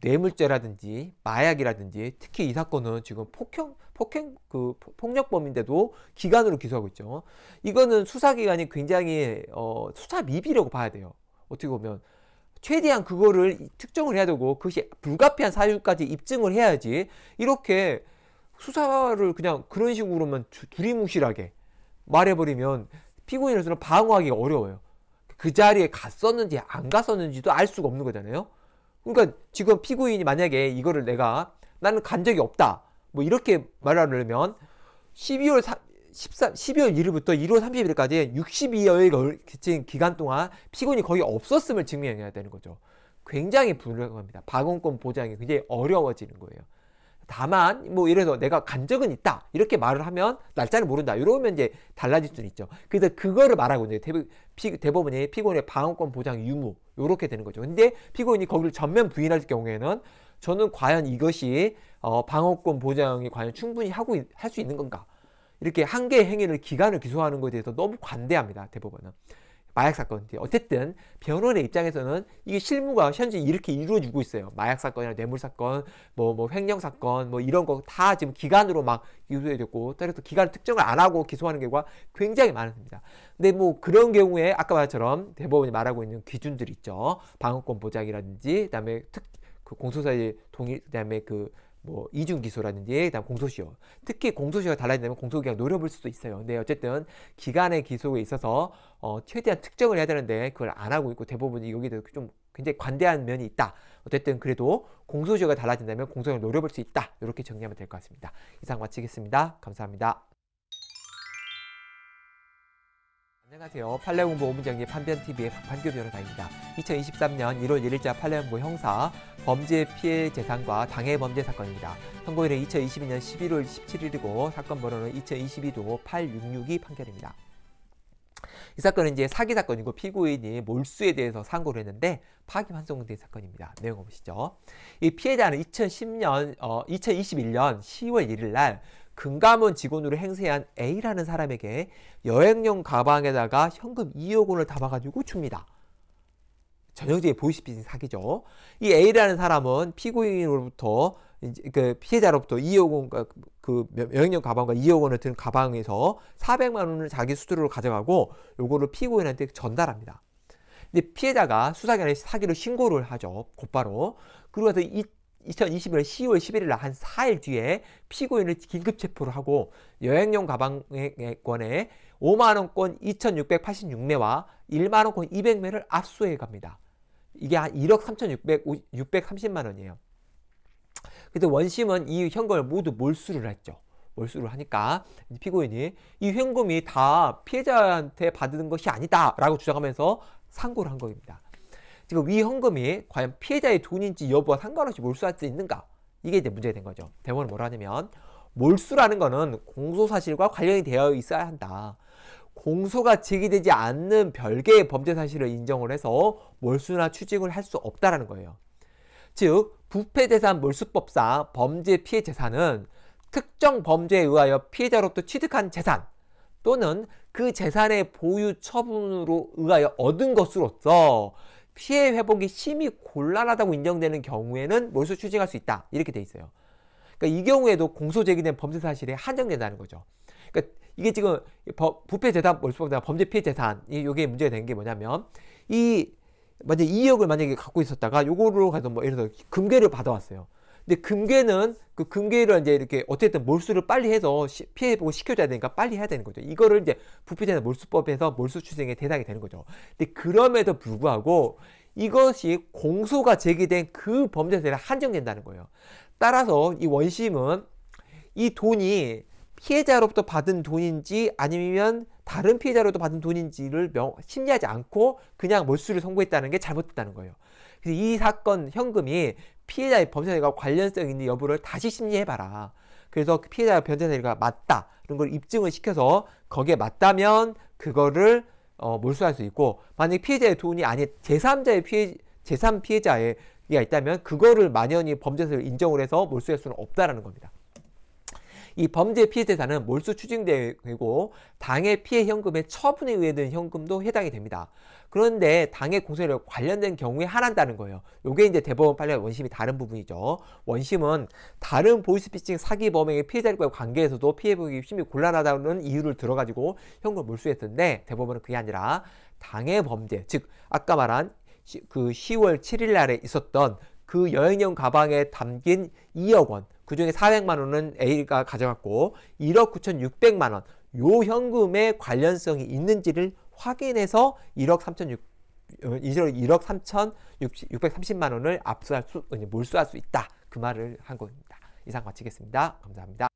뇌물죄라든지 마약이라든지 특히 이 사건은 지금 폭행 폭행 그 폭력범인데도 기간으로 기소하고 있죠. 이거는 수사기관이 굉장히 어, 수사 미비라고 봐야 돼요. 어떻게 보면 최대한 그거를 특정을 해야 되고 그것이 불가피한 사유까지 입증을 해야지 이렇게 수사를 그냥 그런 식으로만 두리뭉실하게 말해버리면 피고인으로서는 방어하기 어려워요. 그 자리에 갔었는지 안 갔었는지도 알 수가 없는 거잖아요. 그러니까 지금 피고인이 만약에 이거를 내가 나는 간 적이 없다. 뭐 이렇게 말하려면 12월 3, 13, 12월 1일부터 1월 30일까지 62여일 기간 동안 피곤이 거의 없었음을 증명해야 되는 거죠. 굉장히 불가합니다. 방어권 보장이 굉장히 어려워지는 거예요. 다만 뭐 이래서 내가 간 적은 있다 이렇게 말을 하면 날짜를 모른다 이러면 이제 달라질 수는 있죠. 그래서 그거를 말하고 이제 대법원이 피고인의 방어권 보장 유무 이렇게 되는 거죠. 근데 피고인이 거기를 전면 부인할 경우에는 저는 과연 이것이 어, 방어권 보장이 과연 충분히 하고 할 수 있는 건가? 이렇게 한 개의 행위를 기간을 기소하는 것에 대해서 너무 관대합니다. 대법원은. 마약 사건. 어쨌든 변호인의 입장에서는 이게 실무가 현재 이렇게 이루어지고 있어요. 마약 사건이나 뇌물 사건, 뭐뭐 뭐 횡령 사건, 뭐 이런 거 다 지금 기간으로 막 기소되고 따라서 기간 특정을 안 하고 기소하는 경우가 굉장히 많습니다. 근데 뭐 그런 경우에 아까 말처럼 대법원이 말하고 있는 기준들 있죠. 방어권 보장이라든지 그다음에 특 그 공소사의 동의 그다음에 그뭐 이중 기소라든지 다음 공소시효 특히 공소시효가 달라진다면 공소기간 노려볼 수도 있어요 근데 어쨌든 기간의 기소에 있어서 어 최대한 특정을 해야 되는데 그걸 안 하고 있고 대부분 이 여기도 좀 굉장히 관대한 면이 있다 어쨌든 그래도 공소시효가 달라진다면 공소시효 노려볼 수 있다 이렇게 정리하면 될 것 같습니다 이상 마치겠습니다 감사합니다 안녕하세요. 팔레옹보 오문정리 판변TV의 박판규 변호사입니다. 2023년 1월 1일자 팔레옹보 형사 범죄 피해 재산과 당해 범죄 사건입니다. 선고일은 2022년 11월 17일이고 사건 번호는 2022도 866이 판결입니다. 이 사건은 이제 사기 사건이고 피고인이 몰수에 대해서 상고를 했는데 파기 환송된 사건입니다. 내용 보시죠. 이 피해자는 2010년, 어, 2021년 10월 1일 날 금감원 직원으로 행세한 A라는 사람에게 여행용 가방에다가 현금 2억 원을 담아가지고 줍니다. 전형적인 보이스피 사기죠. 이 A라는 사람은 피고인으로부터 그 피해자로부터 2억 원과 그러니까 그 여행용 가방과 2억 원을 든 가방에서 400만 원을 자기 수수로 가져가고 요거를 피고인한테 전달합니다. 근데 피해자가 수사기관에 사기로 신고를 하죠. 곧바로. 그리고 이 2021년 10월 11일 날 한 4일 뒤에 피고인을 긴급 체포를 하고 여행용 가방권에 5만 원권 2,686매와 1만 원권 200매를 압수해 갑니다. 이게 한 1억 3,630만 원이에요. 그때 원심은 이 현금을 모두 몰수를 했죠. 몰수를 하니까 피고인이 이 현금이 다 피해자한테 받은 것이 아니다라고 주장하면서 상고를 한 겁니다. 지금 위 헌금이 과연 피해자의 돈인지 여부와 상관없이 몰수할 수 있는가? 이게 이제 문제가 된 거죠. 대법원 뭐라 하냐면 몰수라는 거는 공소 사실과 관련이 되어 있어야 한다. 공소가 제기되지 않는 별개의 범죄 사실을 인정을 해서 몰수나 추징을 할 수 없다라는 거예요. 즉 부패재산 몰수법상 범죄 피해 재산은 특정 범죄에 의하여 피해자로부터 취득한 재산 또는 그 재산의 보유 처분으로 의하여 얻은 것으로서 피해 회복이 심히 곤란하다고 인정되는 경우에는 몰수 추징할 수 있다. 이렇게 돼 있어요. 그러니까 이 경우에도 공소 제기된 범죄 사실에 한정된다는 거죠. 그러니까 이게 지금 부패 재산 몰수법이 범죄 피해 재산 이게 문제가 되는 게 뭐냐면 이 만약 2억을 만약에 갖고 있었다가 요거로 가서 뭐 예를 들어 금괴를 받아왔어요. 근데 금괴는 그 금괴를 이제 이렇게 어쨌든 몰수를 빨리 해서 피해보고 시켜줘야 되니까 빨리 해야 되는 거죠. 이거를 이제 부피되는 몰수법에서 몰수 추징의 대상이 되는 거죠. 근데 그럼에도 불구하고 이것이 공소가 제기된 그 범죄세를 한정된다는 거예요. 따라서 이 원심은 이 돈이 피해자로부터 받은 돈인지 아니면 다른 피해자로부터 받은 돈인지를 명, 심리하지 않고 그냥 몰수를 선고했다는 게 잘못됐다는 거예요. 그래서 이 사건 현금이 피해자의 범죄자실과 관련성 있는 여부를 다시 심리해봐라. 그래서 그 피해자의 범죄자실과 맞다. 이런 걸 입증을 시켜서 거기에 맞다면 그거를 어, 몰수할 수 있고 만약 피해자의 돈이 아닌 제3자의 피해 제3 피해자의 가 있다면 그거를 만연히 범죄를 인정을 해서 몰수할 수는 없다라는 겁니다. 이 범죄 피해 재산은 몰수 추징되고 당의 피해 현금의 처분에 의해 든 현금도 해당이 됩니다. 그런데 당의 공소력 관련된 경우에 하란다는 거예요. 요게 이제 대법원 판례 원심이 다른 부분이죠. 원심은 다른 보이스피칭 사기 범행의 피해자들과의 관계에서도 피해보기 심히 곤란하다는 이유를 들어가지고 형을 몰수했던데 대법원은 그게 아니라 당의 범죄, 즉 아까 말한 시, 그 10월 7일 날에 있었던 그 여행용 가방에 담긴 2억 원, 그 중에 400만 원은 A가 가져갔고 1억 9,600만 원, 요 현금의 관련성이 있는지를 확인해서 1억 3천 1억 3천 630만 원을 압수할 수, 몰수할 수 있다. 그 말을 한 겁니다. 이상 마치겠습니다. 감사합니다.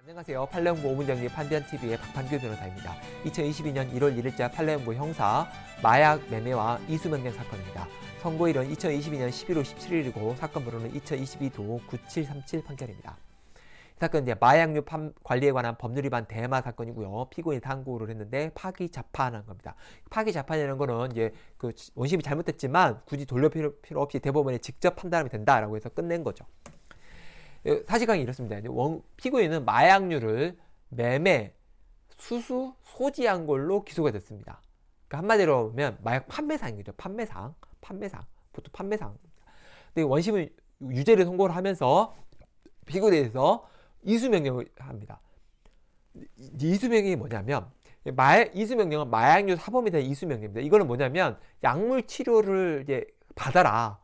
안녕하세요. 팔레연구 오문정리 판변TV의 박판규 변호사입니다. 2022년 1월 1일자 팔레연구 형사 마약 매매와 이수명령 사건입니다. 선고일은 2022년 11월 17일이고 사건 번호는 2022도 9737 판결입니다. 사건 이제 마약류 판, 관리에 관한 법률 위반 대마 사건이고요. 피고인이 항고를 했는데 파기자판한 겁니다. 파기자판이라는 거는 이제 그 원심이 잘못됐지만 굳이 돌려 필요, 필요 없이 대법원에 직접 판단하면 된다라고 해서 끝낸 거죠. 예, 사실관계 이렇습니다. 원, 피고인은 마약류를 매매, 수수, 소지한 걸로 기소가 됐습니다. 그러니까 한마디로 보면 마약 판매상이죠. 판매상, 판매상, 보통 판매상. 근데 원심은 유죄를 선고를 하면서 피고에 대해서 이수명령을 합니다. 이수명령이 뭐냐면 마약, 이수명령은 마약류 사범에 대한 이수명령입니다. 이거는 뭐냐면 약물 치료를 이제 받아라.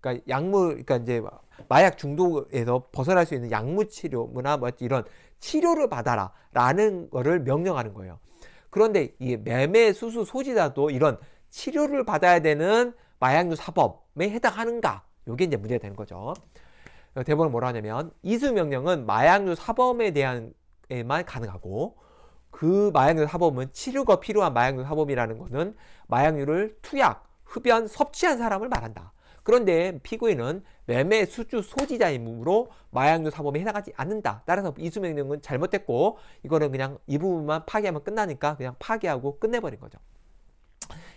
그러니까 약물, 그러니까 이제 마약 중독에서 벗어날 수 있는 약물 치료나 뭐 이런 치료를 받아라라는 거를 명령하는 거예요. 그런데 이 매매 수수 소지자도 이런 치료를 받아야 되는 마약류 사범에 해당하는가? 요게 이제 문제가 되는 거죠. 어, 대법원은 뭐라 하냐면 이수 명령은 마약류 사범에 대한에만 가능하고 그 마약류 사범은 치료가 필요한 마약류 사범이라는 것은 마약류를 투약, 흡연, 섭취한 사람을 말한다. 그런데 피고인은 매매 수주 소지자인 몸으로 마약류 사범에 해당하지 않는다. 따라서 이수 명령은 잘못됐고 이거는 그냥 이 부분만 파기하면 끝나니까 그냥 파기하고 끝내버린 거죠.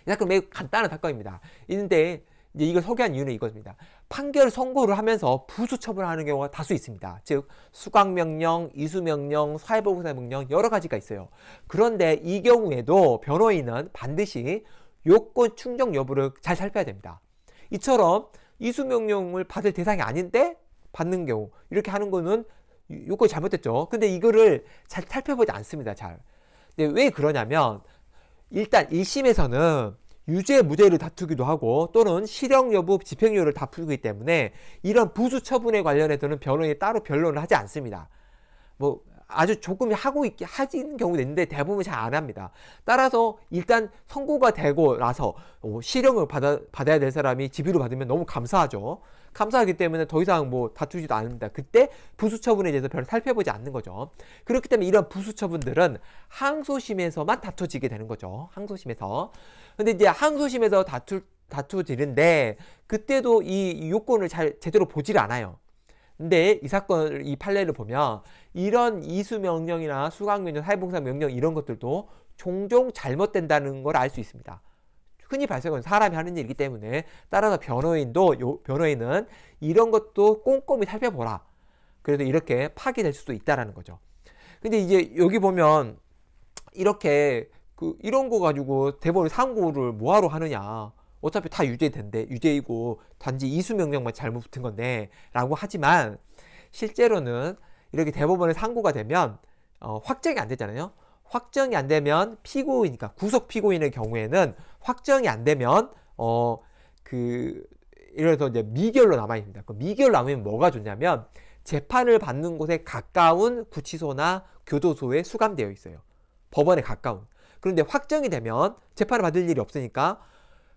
이 사건 매우 간단한 사건입니다. 있는데 이제 이걸 소개한 이유는 이것입니다. 판결 선고를 하면서 부수 처벌하는 경우가 다수 있습니다. 즉 수강명령, 이수명령, 사회보호사명령 여러 가지가 있어요. 그런데 이 경우에도 변호인은 반드시 요건 충족 여부를 잘 살펴야 됩니다. 이처럼 이수명령을 받을 대상이 아닌데 받는 경우 이렇게 하는 거는 요건이 잘못됐죠. 근데 이거를 잘 살펴보지 않습니다. 잘. 근데 왜 그러냐면 일단 1심에서는 유죄 무죄를 다투기도 하고 또는 실형 여부 집행유예를 다투기 때문에 이런 부수 처분에 관련해서는 변호인이 따로 변론을 하지 않습니다. 뭐 아주 조금 하고 있긴 하는 경우도 있는데 대부분 잘 안 합니다. 따라서 일단 선고가 되고 나서 어, 실형을 받아, 받아야 될 사람이 집유로 받으면 너무 감사하죠. 감사하기 때문에 더 이상 뭐 다투지도 않습니다. 그때 부수 처분에 대해서 별로 살펴보지 않는 거죠. 그렇기 때문에 이런 부수 처분들은 항소심에서만 다투지게 되는 거죠. 항소심에서. 근데 이제 항소심에서 다투, 다투지는데 그때도 이 요건을 잘 제대로 보질 않아요. 근데 이 사건, 을이 판례를 보면 이런 이수 명령이나 수강명령, 사회봉사 명령 이런 것들도 종종 잘못된다는 걸 알 수 있습니다. 흔히 발생하는 사람이 하는 일이기 때문에 따라서 변호인도 요, 변호인은 이런 것도 꼼꼼히 살펴보라. 그래서 이렇게 파기될 수도 있다라는 거죠. 근데 이제 여기 보면 이렇게 그 이런 거 가지고 대법원 상고를 뭐하러 하느냐. 어차피 다 유죄된데 유죄이고 단지 이수 명령만 잘못 붙은 건데라고 하지만 실제로는 이렇게 대법원에 상고가 되면 어, 확정이 안 되잖아요. 확정이 안 되면 피고이니까 그러니까 구속 피고인의 경우에는 확정이 안 되면 어 그 이래서 이제 미결로 남아 있습니다. 그 미결 로 남으면 뭐가 좋냐면 재판을 받는 곳에 가까운 구치소나 교도소에 수감되어 있어요. 법원에 가까운. 그런데 확정이 되면 재판을 받을 일이 없으니까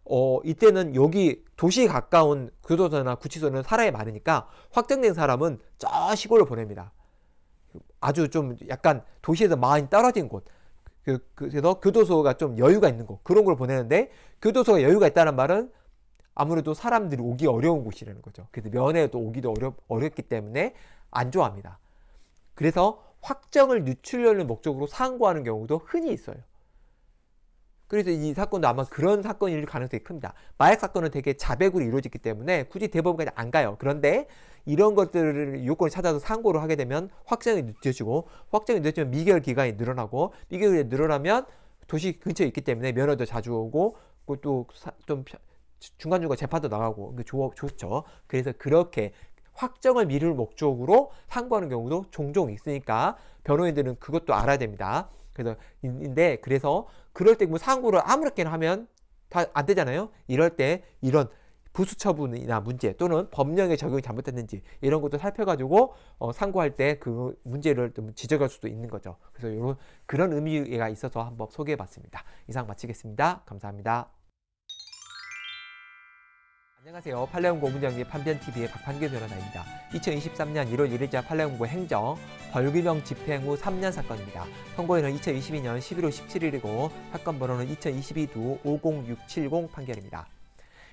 어, 이때는 여기 도시 가까운 교도소나 구치소는 사람이 많으니까 확정된 사람은 저 시골로 보냅니다. 아주 좀 약간 도시에서 많이 떨어진 곳. 그, 그, 그래서 교도소가 좀 여유가 있는 곳. 그런 걸 보내는데 교도소가 여유가 있다는 말은 아무래도 사람들이 오기 어려운 곳이라는 거죠. 그래서 면회도 오기도 어렵, 어렵기 때문에 안 좋아합니다. 그래서 확정을 늦출려는 목적으로 상고하는 경우도 흔히 있어요. 그래서 이 사건도 아마 그런 사건일 가능성이 큽니다. 마약 사건은 되게 자백으로 이루어졌기 때문에 굳이 대법원까지 안 가요. 그런데 이런 것들을 요건을 찾아서 상고를 하게 되면 확정이 늦어지고 확정이 늦어지면 미결 기간이 늘어나고 미결이 늘어나면 도시 근처에 있기 때문에 면허도 자주 오고 그좀 중간중간 재판도 나가고 좋, 좋죠. 그래서 그렇게 확정을 미룰 목적으로 상고하는 경우도 종종 있으니까 변호인들은 그것도 알아야 됩니다. 그래서 인데 그래서 그럴 때 뭐 상고를 아무렇게나 하면 다 안 되잖아요. 이럴 때 이런 부수 처분이나 문제 또는 법령의 적용이 잘못됐는지 이런 것도 살펴가지고 어, 상고할 때 그 문제를 좀 지적할 수도 있는 거죠. 그래서 이런 그런 의미가 있어서 한번 소개해봤습니다. 이상 마치겠습니다. 감사합니다. 안녕하세요. 팔레온고 문정리 판변TV의 박판규 변호사입니다. 2023년 1월 1일자 팔레온고 행정 벌금형 집행 후 3년 사건입니다. 선고일은 2022년 11월 17일이고 사건 번호는 2022두 50670 판결입니다.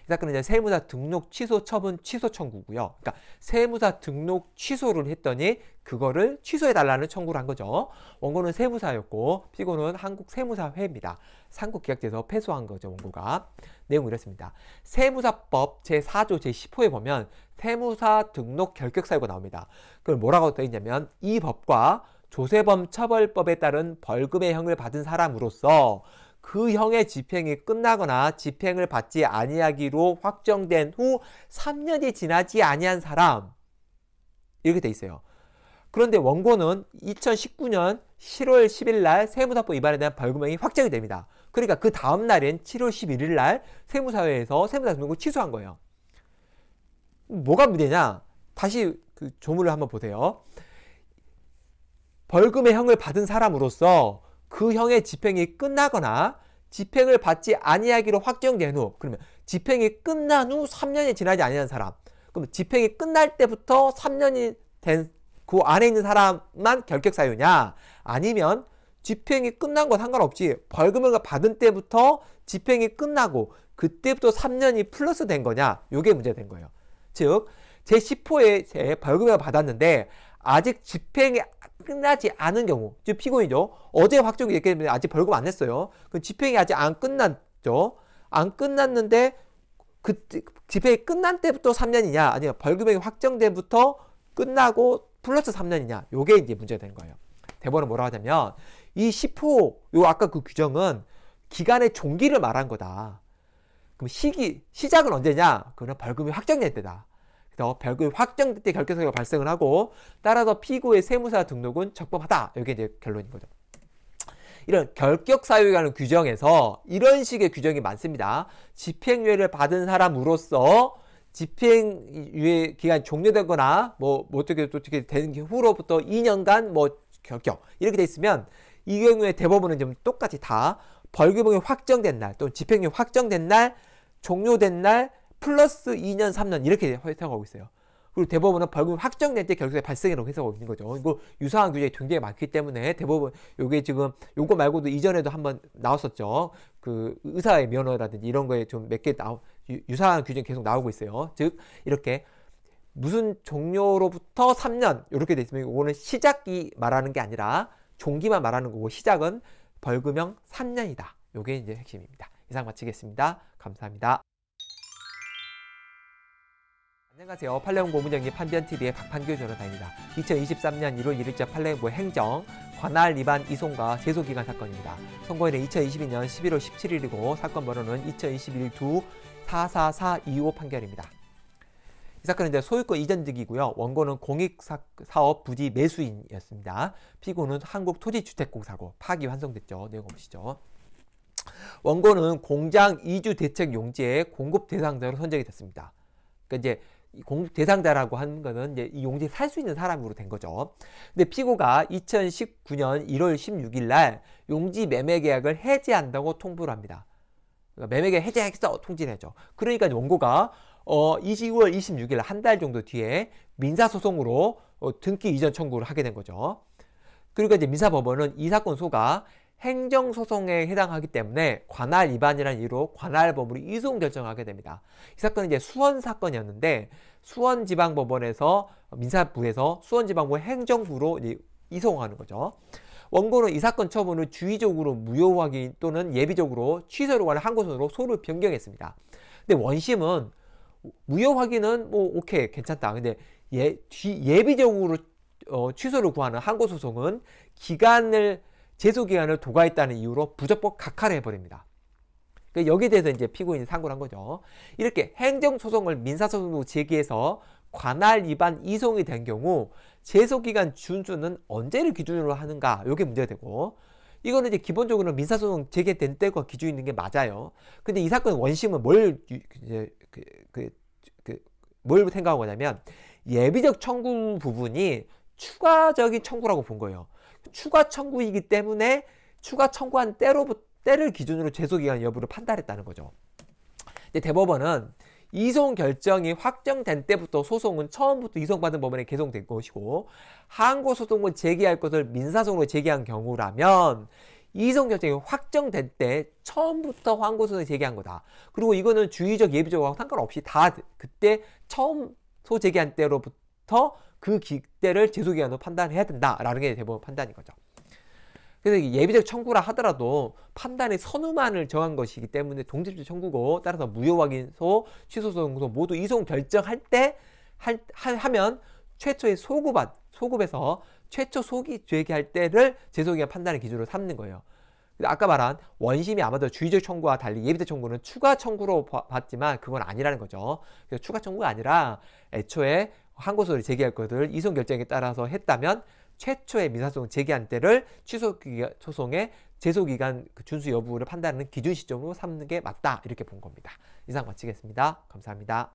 이 사건은 이제 세무사 등록 취소 처분 취소 청구고요. 그러니까 세무사 등록 취소를 했더니 그거를 취소해달라는 청구를 한 거죠. 원고는 세무사였고 피고는 한국세무사회입니다. 상국계약제에서 패소한 거죠. 원고가. 내용이 이렇습니다. 세무사법 제4조 제10호에 보면 세무사 등록 결격 사유가 나옵니다. 그걸 뭐라고 되어 있냐면 이 법과 조세범 처벌법에 따른 벌금의 형을 받은 사람으로서 그 형의 집행이 끝나거나 집행을 받지 아니하기로 확정된 후 3년이 지나지 아니한 사람 이렇게 돼 있어요. 그런데 원고는 2019년 7월 10일 날 세무사법 위반에 대한 벌금형이 확정이 됩니다. 그러니까 그 다음 날인 7월 11일 날 세무사회에서 세무사 등록을 취소한 거예요. 뭐가 문제냐? 다시 그 조문을 한번 보세요. 벌금의 형을 받은 사람으로서 그 형의 집행이 끝나거나 집행을 받지 아니하기로 확정된 후 그러면 집행이 끝난 후 3년이 지나지 아니한 사람 그럼 집행이 끝날 때부터 3년이 된 그 안에 있는 사람만 결격 사유냐 아니면 집행이 끝난 건 상관없지 벌금을 받은 때부터 집행이 끝나고 그때부터 3년이 플러스 된 거냐 요게 문제가 된 거예요 즉 제10호에 벌금을 받았는데 아직 집행이 끝나지 않은 경우 즉 피고인이죠 어제 확정이 됐기 때문에 아직 벌금 안 냈어요 그 집행이 아직 안 끝났죠 안 끝났는데 그 집행이 끝난 때부터 3년이냐 아니면 벌금액이 확정된부터 끝나고 플러스 3년이냐 요게 이제 문제가 되는 거예요 대법원은 뭐라 고 하냐면 이 10호 요 아까 그 규정은 기간의 종기를 말한 거다 그럼 시기 시작은 언제냐 그거는 벌금이 확정될 때다 그래서 별거 확정될 때 결격사유가 발생을 하고 따라서 피고의 세무사 등록은 적법하다. 이게 이제 결론인 거죠. 이런 결격사유에 관한 규정에서 이런 식의 규정이 많습니다. 집행유예를 받은 사람으로서 집행유예 기간 종료되거나 뭐, 뭐 어떻게 어떻게 되는 게 후로부터 2년간 뭐 결격 이렇게 돼 있으면 이 경우에 대법원은 좀 똑같이 다벌금이 확정된 날 또는 집행유예 확정된 날 종료된 날 플러스 2년, 3년 이렇게 해석하고 있어요. 그리고 대법원은 벌금 확정될 때 결국에 발생이라고 해석하고 있는 거죠. 이거 유사한 규정이 굉장히 많기 때문에 대법원 요게 지금 요거 말고도 이전에도 한번 나왔었죠. 그 의사의 면허라든지 이런 거에 좀 몇 개 나오 유사한 규정이 계속 나오고 있어요. 즉 이렇게 무슨 종료로부터 3년 이렇게 돼 있으면 이거는 시작이 말하는 게 아니라 종기만 말하는 거고 시작은 벌금형 3년이다. 요게 이제 핵심입니다. 이상 마치겠습니다. 감사합니다. 안녕하세요. 팔레옹고 문영님 판변TV의 박판규 변호사입니다. 2023년 1월 1일자 팔레옹고 행정 관할 위반 이송과 제소기간 사건입니다. 선고일은 2022년 11월 17일이고 사건 번호는 2021-2-44425 판결입니다. 이 사건은 이제 소유권 이전득이고요. 원고는 공익사업 부지 매수인이었습니다. 피고는 한국토지주택공사고 파기환송됐죠. 내용 보시죠. 원고는 공장 이주 대책 용지의 공급 대상자로 선정이 됐습니다. 그러니까 이제 공 대상자라고 하는 거는 이제 이 용지 에살수 있는 사람으로 된 거죠. 근데 피고가 2019년 1월 16일 날 용지 매매 계약을 해지한다고 통보를 합니다. 그러니까 매매 계약 해지했어 통지를 해죠. 그러니까 원고가 어 12월 26일 한 달 정도 뒤에 민사 소송으로 어, 등기 이전 청구를 하게 된 거죠. 그리고 이제 민사법원은 이 사건 소가 행정소송에 해당하기 때문에 관할 위반이라는 이유로 관할법으로 이송 결정하게 됩니다. 이 사건은 이제 수원 사건이었는데 수원지방법원에서 민사부에서 수원지방부 행정부로 이송하는 거죠. 원고는 이 사건 처분을 주의적으로 무효하기 또는 예비적으로 취소로 관한 항고선로 소를 변경했습니다. 근데 원심은 무효 확인은 뭐 오케이 괜찮다. 근데 예, 비적으로 어, 취소를 구하는 항고소송은 기간을 제소 기한을 도과했다는 이유로 부적법 각하를 해버립니다. 그러니까 여기에 대해서 이제 피고인이 상고를 한 거죠. 이렇게 행정소송을 민사소송으로 제기해서 관할 위반 이송이 된 경우 제소기간 준수는 언제를 기준으로 하는가 이게 문제가 되고 이거는 이제 기본적으로 민사소송 제기된 때가 기준 이 있는 게 맞아요. 근데 이 사건 원심은 뭘 이제 그, 그, 그, 뭘 생각한 거냐면 예비적 청구 부분이 추가적인 청구라고 본 거예요. 추가 청구이기 때문에 추가 청구한 때로부터 때를 기준으로 제소기간 여부를 판단했다는 거죠. 근데 대법원은 이송 결정이 확정된 때부터 소송은 처음부터 이송받은 법원에 계속된 것이고 항고 소송을 제기할 것을 민사소송으로 제기한 경우라면 이송 결정이 확정된 때 처음부터 항고 소송을 제기한 거다. 그리고 이거는 주의적 예비적하고 상관없이 다 그때 처음 소 제기한 때로부터 그 기대를 제소기간으로 판단해야 된다라는 게 대법원 판단인 거죠. 그래서 예비적 청구라 하더라도 판단의 선우만을 정한 것이기 때문에 동질적 청구고 따라서 무효 확인소, 취소 소송소 모두 이송 결정할 때 할, 하, 면 최초의 소급한 소급에서 최초 소기 제기할 때를 재소기간 판단의 기준으로 삼는 거예요. 아까 말한 원심이 아마도 주의적 청구와 달리 예비적 청구는 추가 청구로 봤지만 그건 아니라는 거죠. 그래서 추가 청구가 아니라 애초에 항고소를 제기할 것을 이송 결정에 따라서 했다면 최초의 민사소송 제기한 때를 취소 소송의 제소 기간 그 준수 여부를 판단하는 기준 시점으로 삼는 게 맞다 이렇게 본 겁니다. 이상 마치겠습니다. 감사합니다.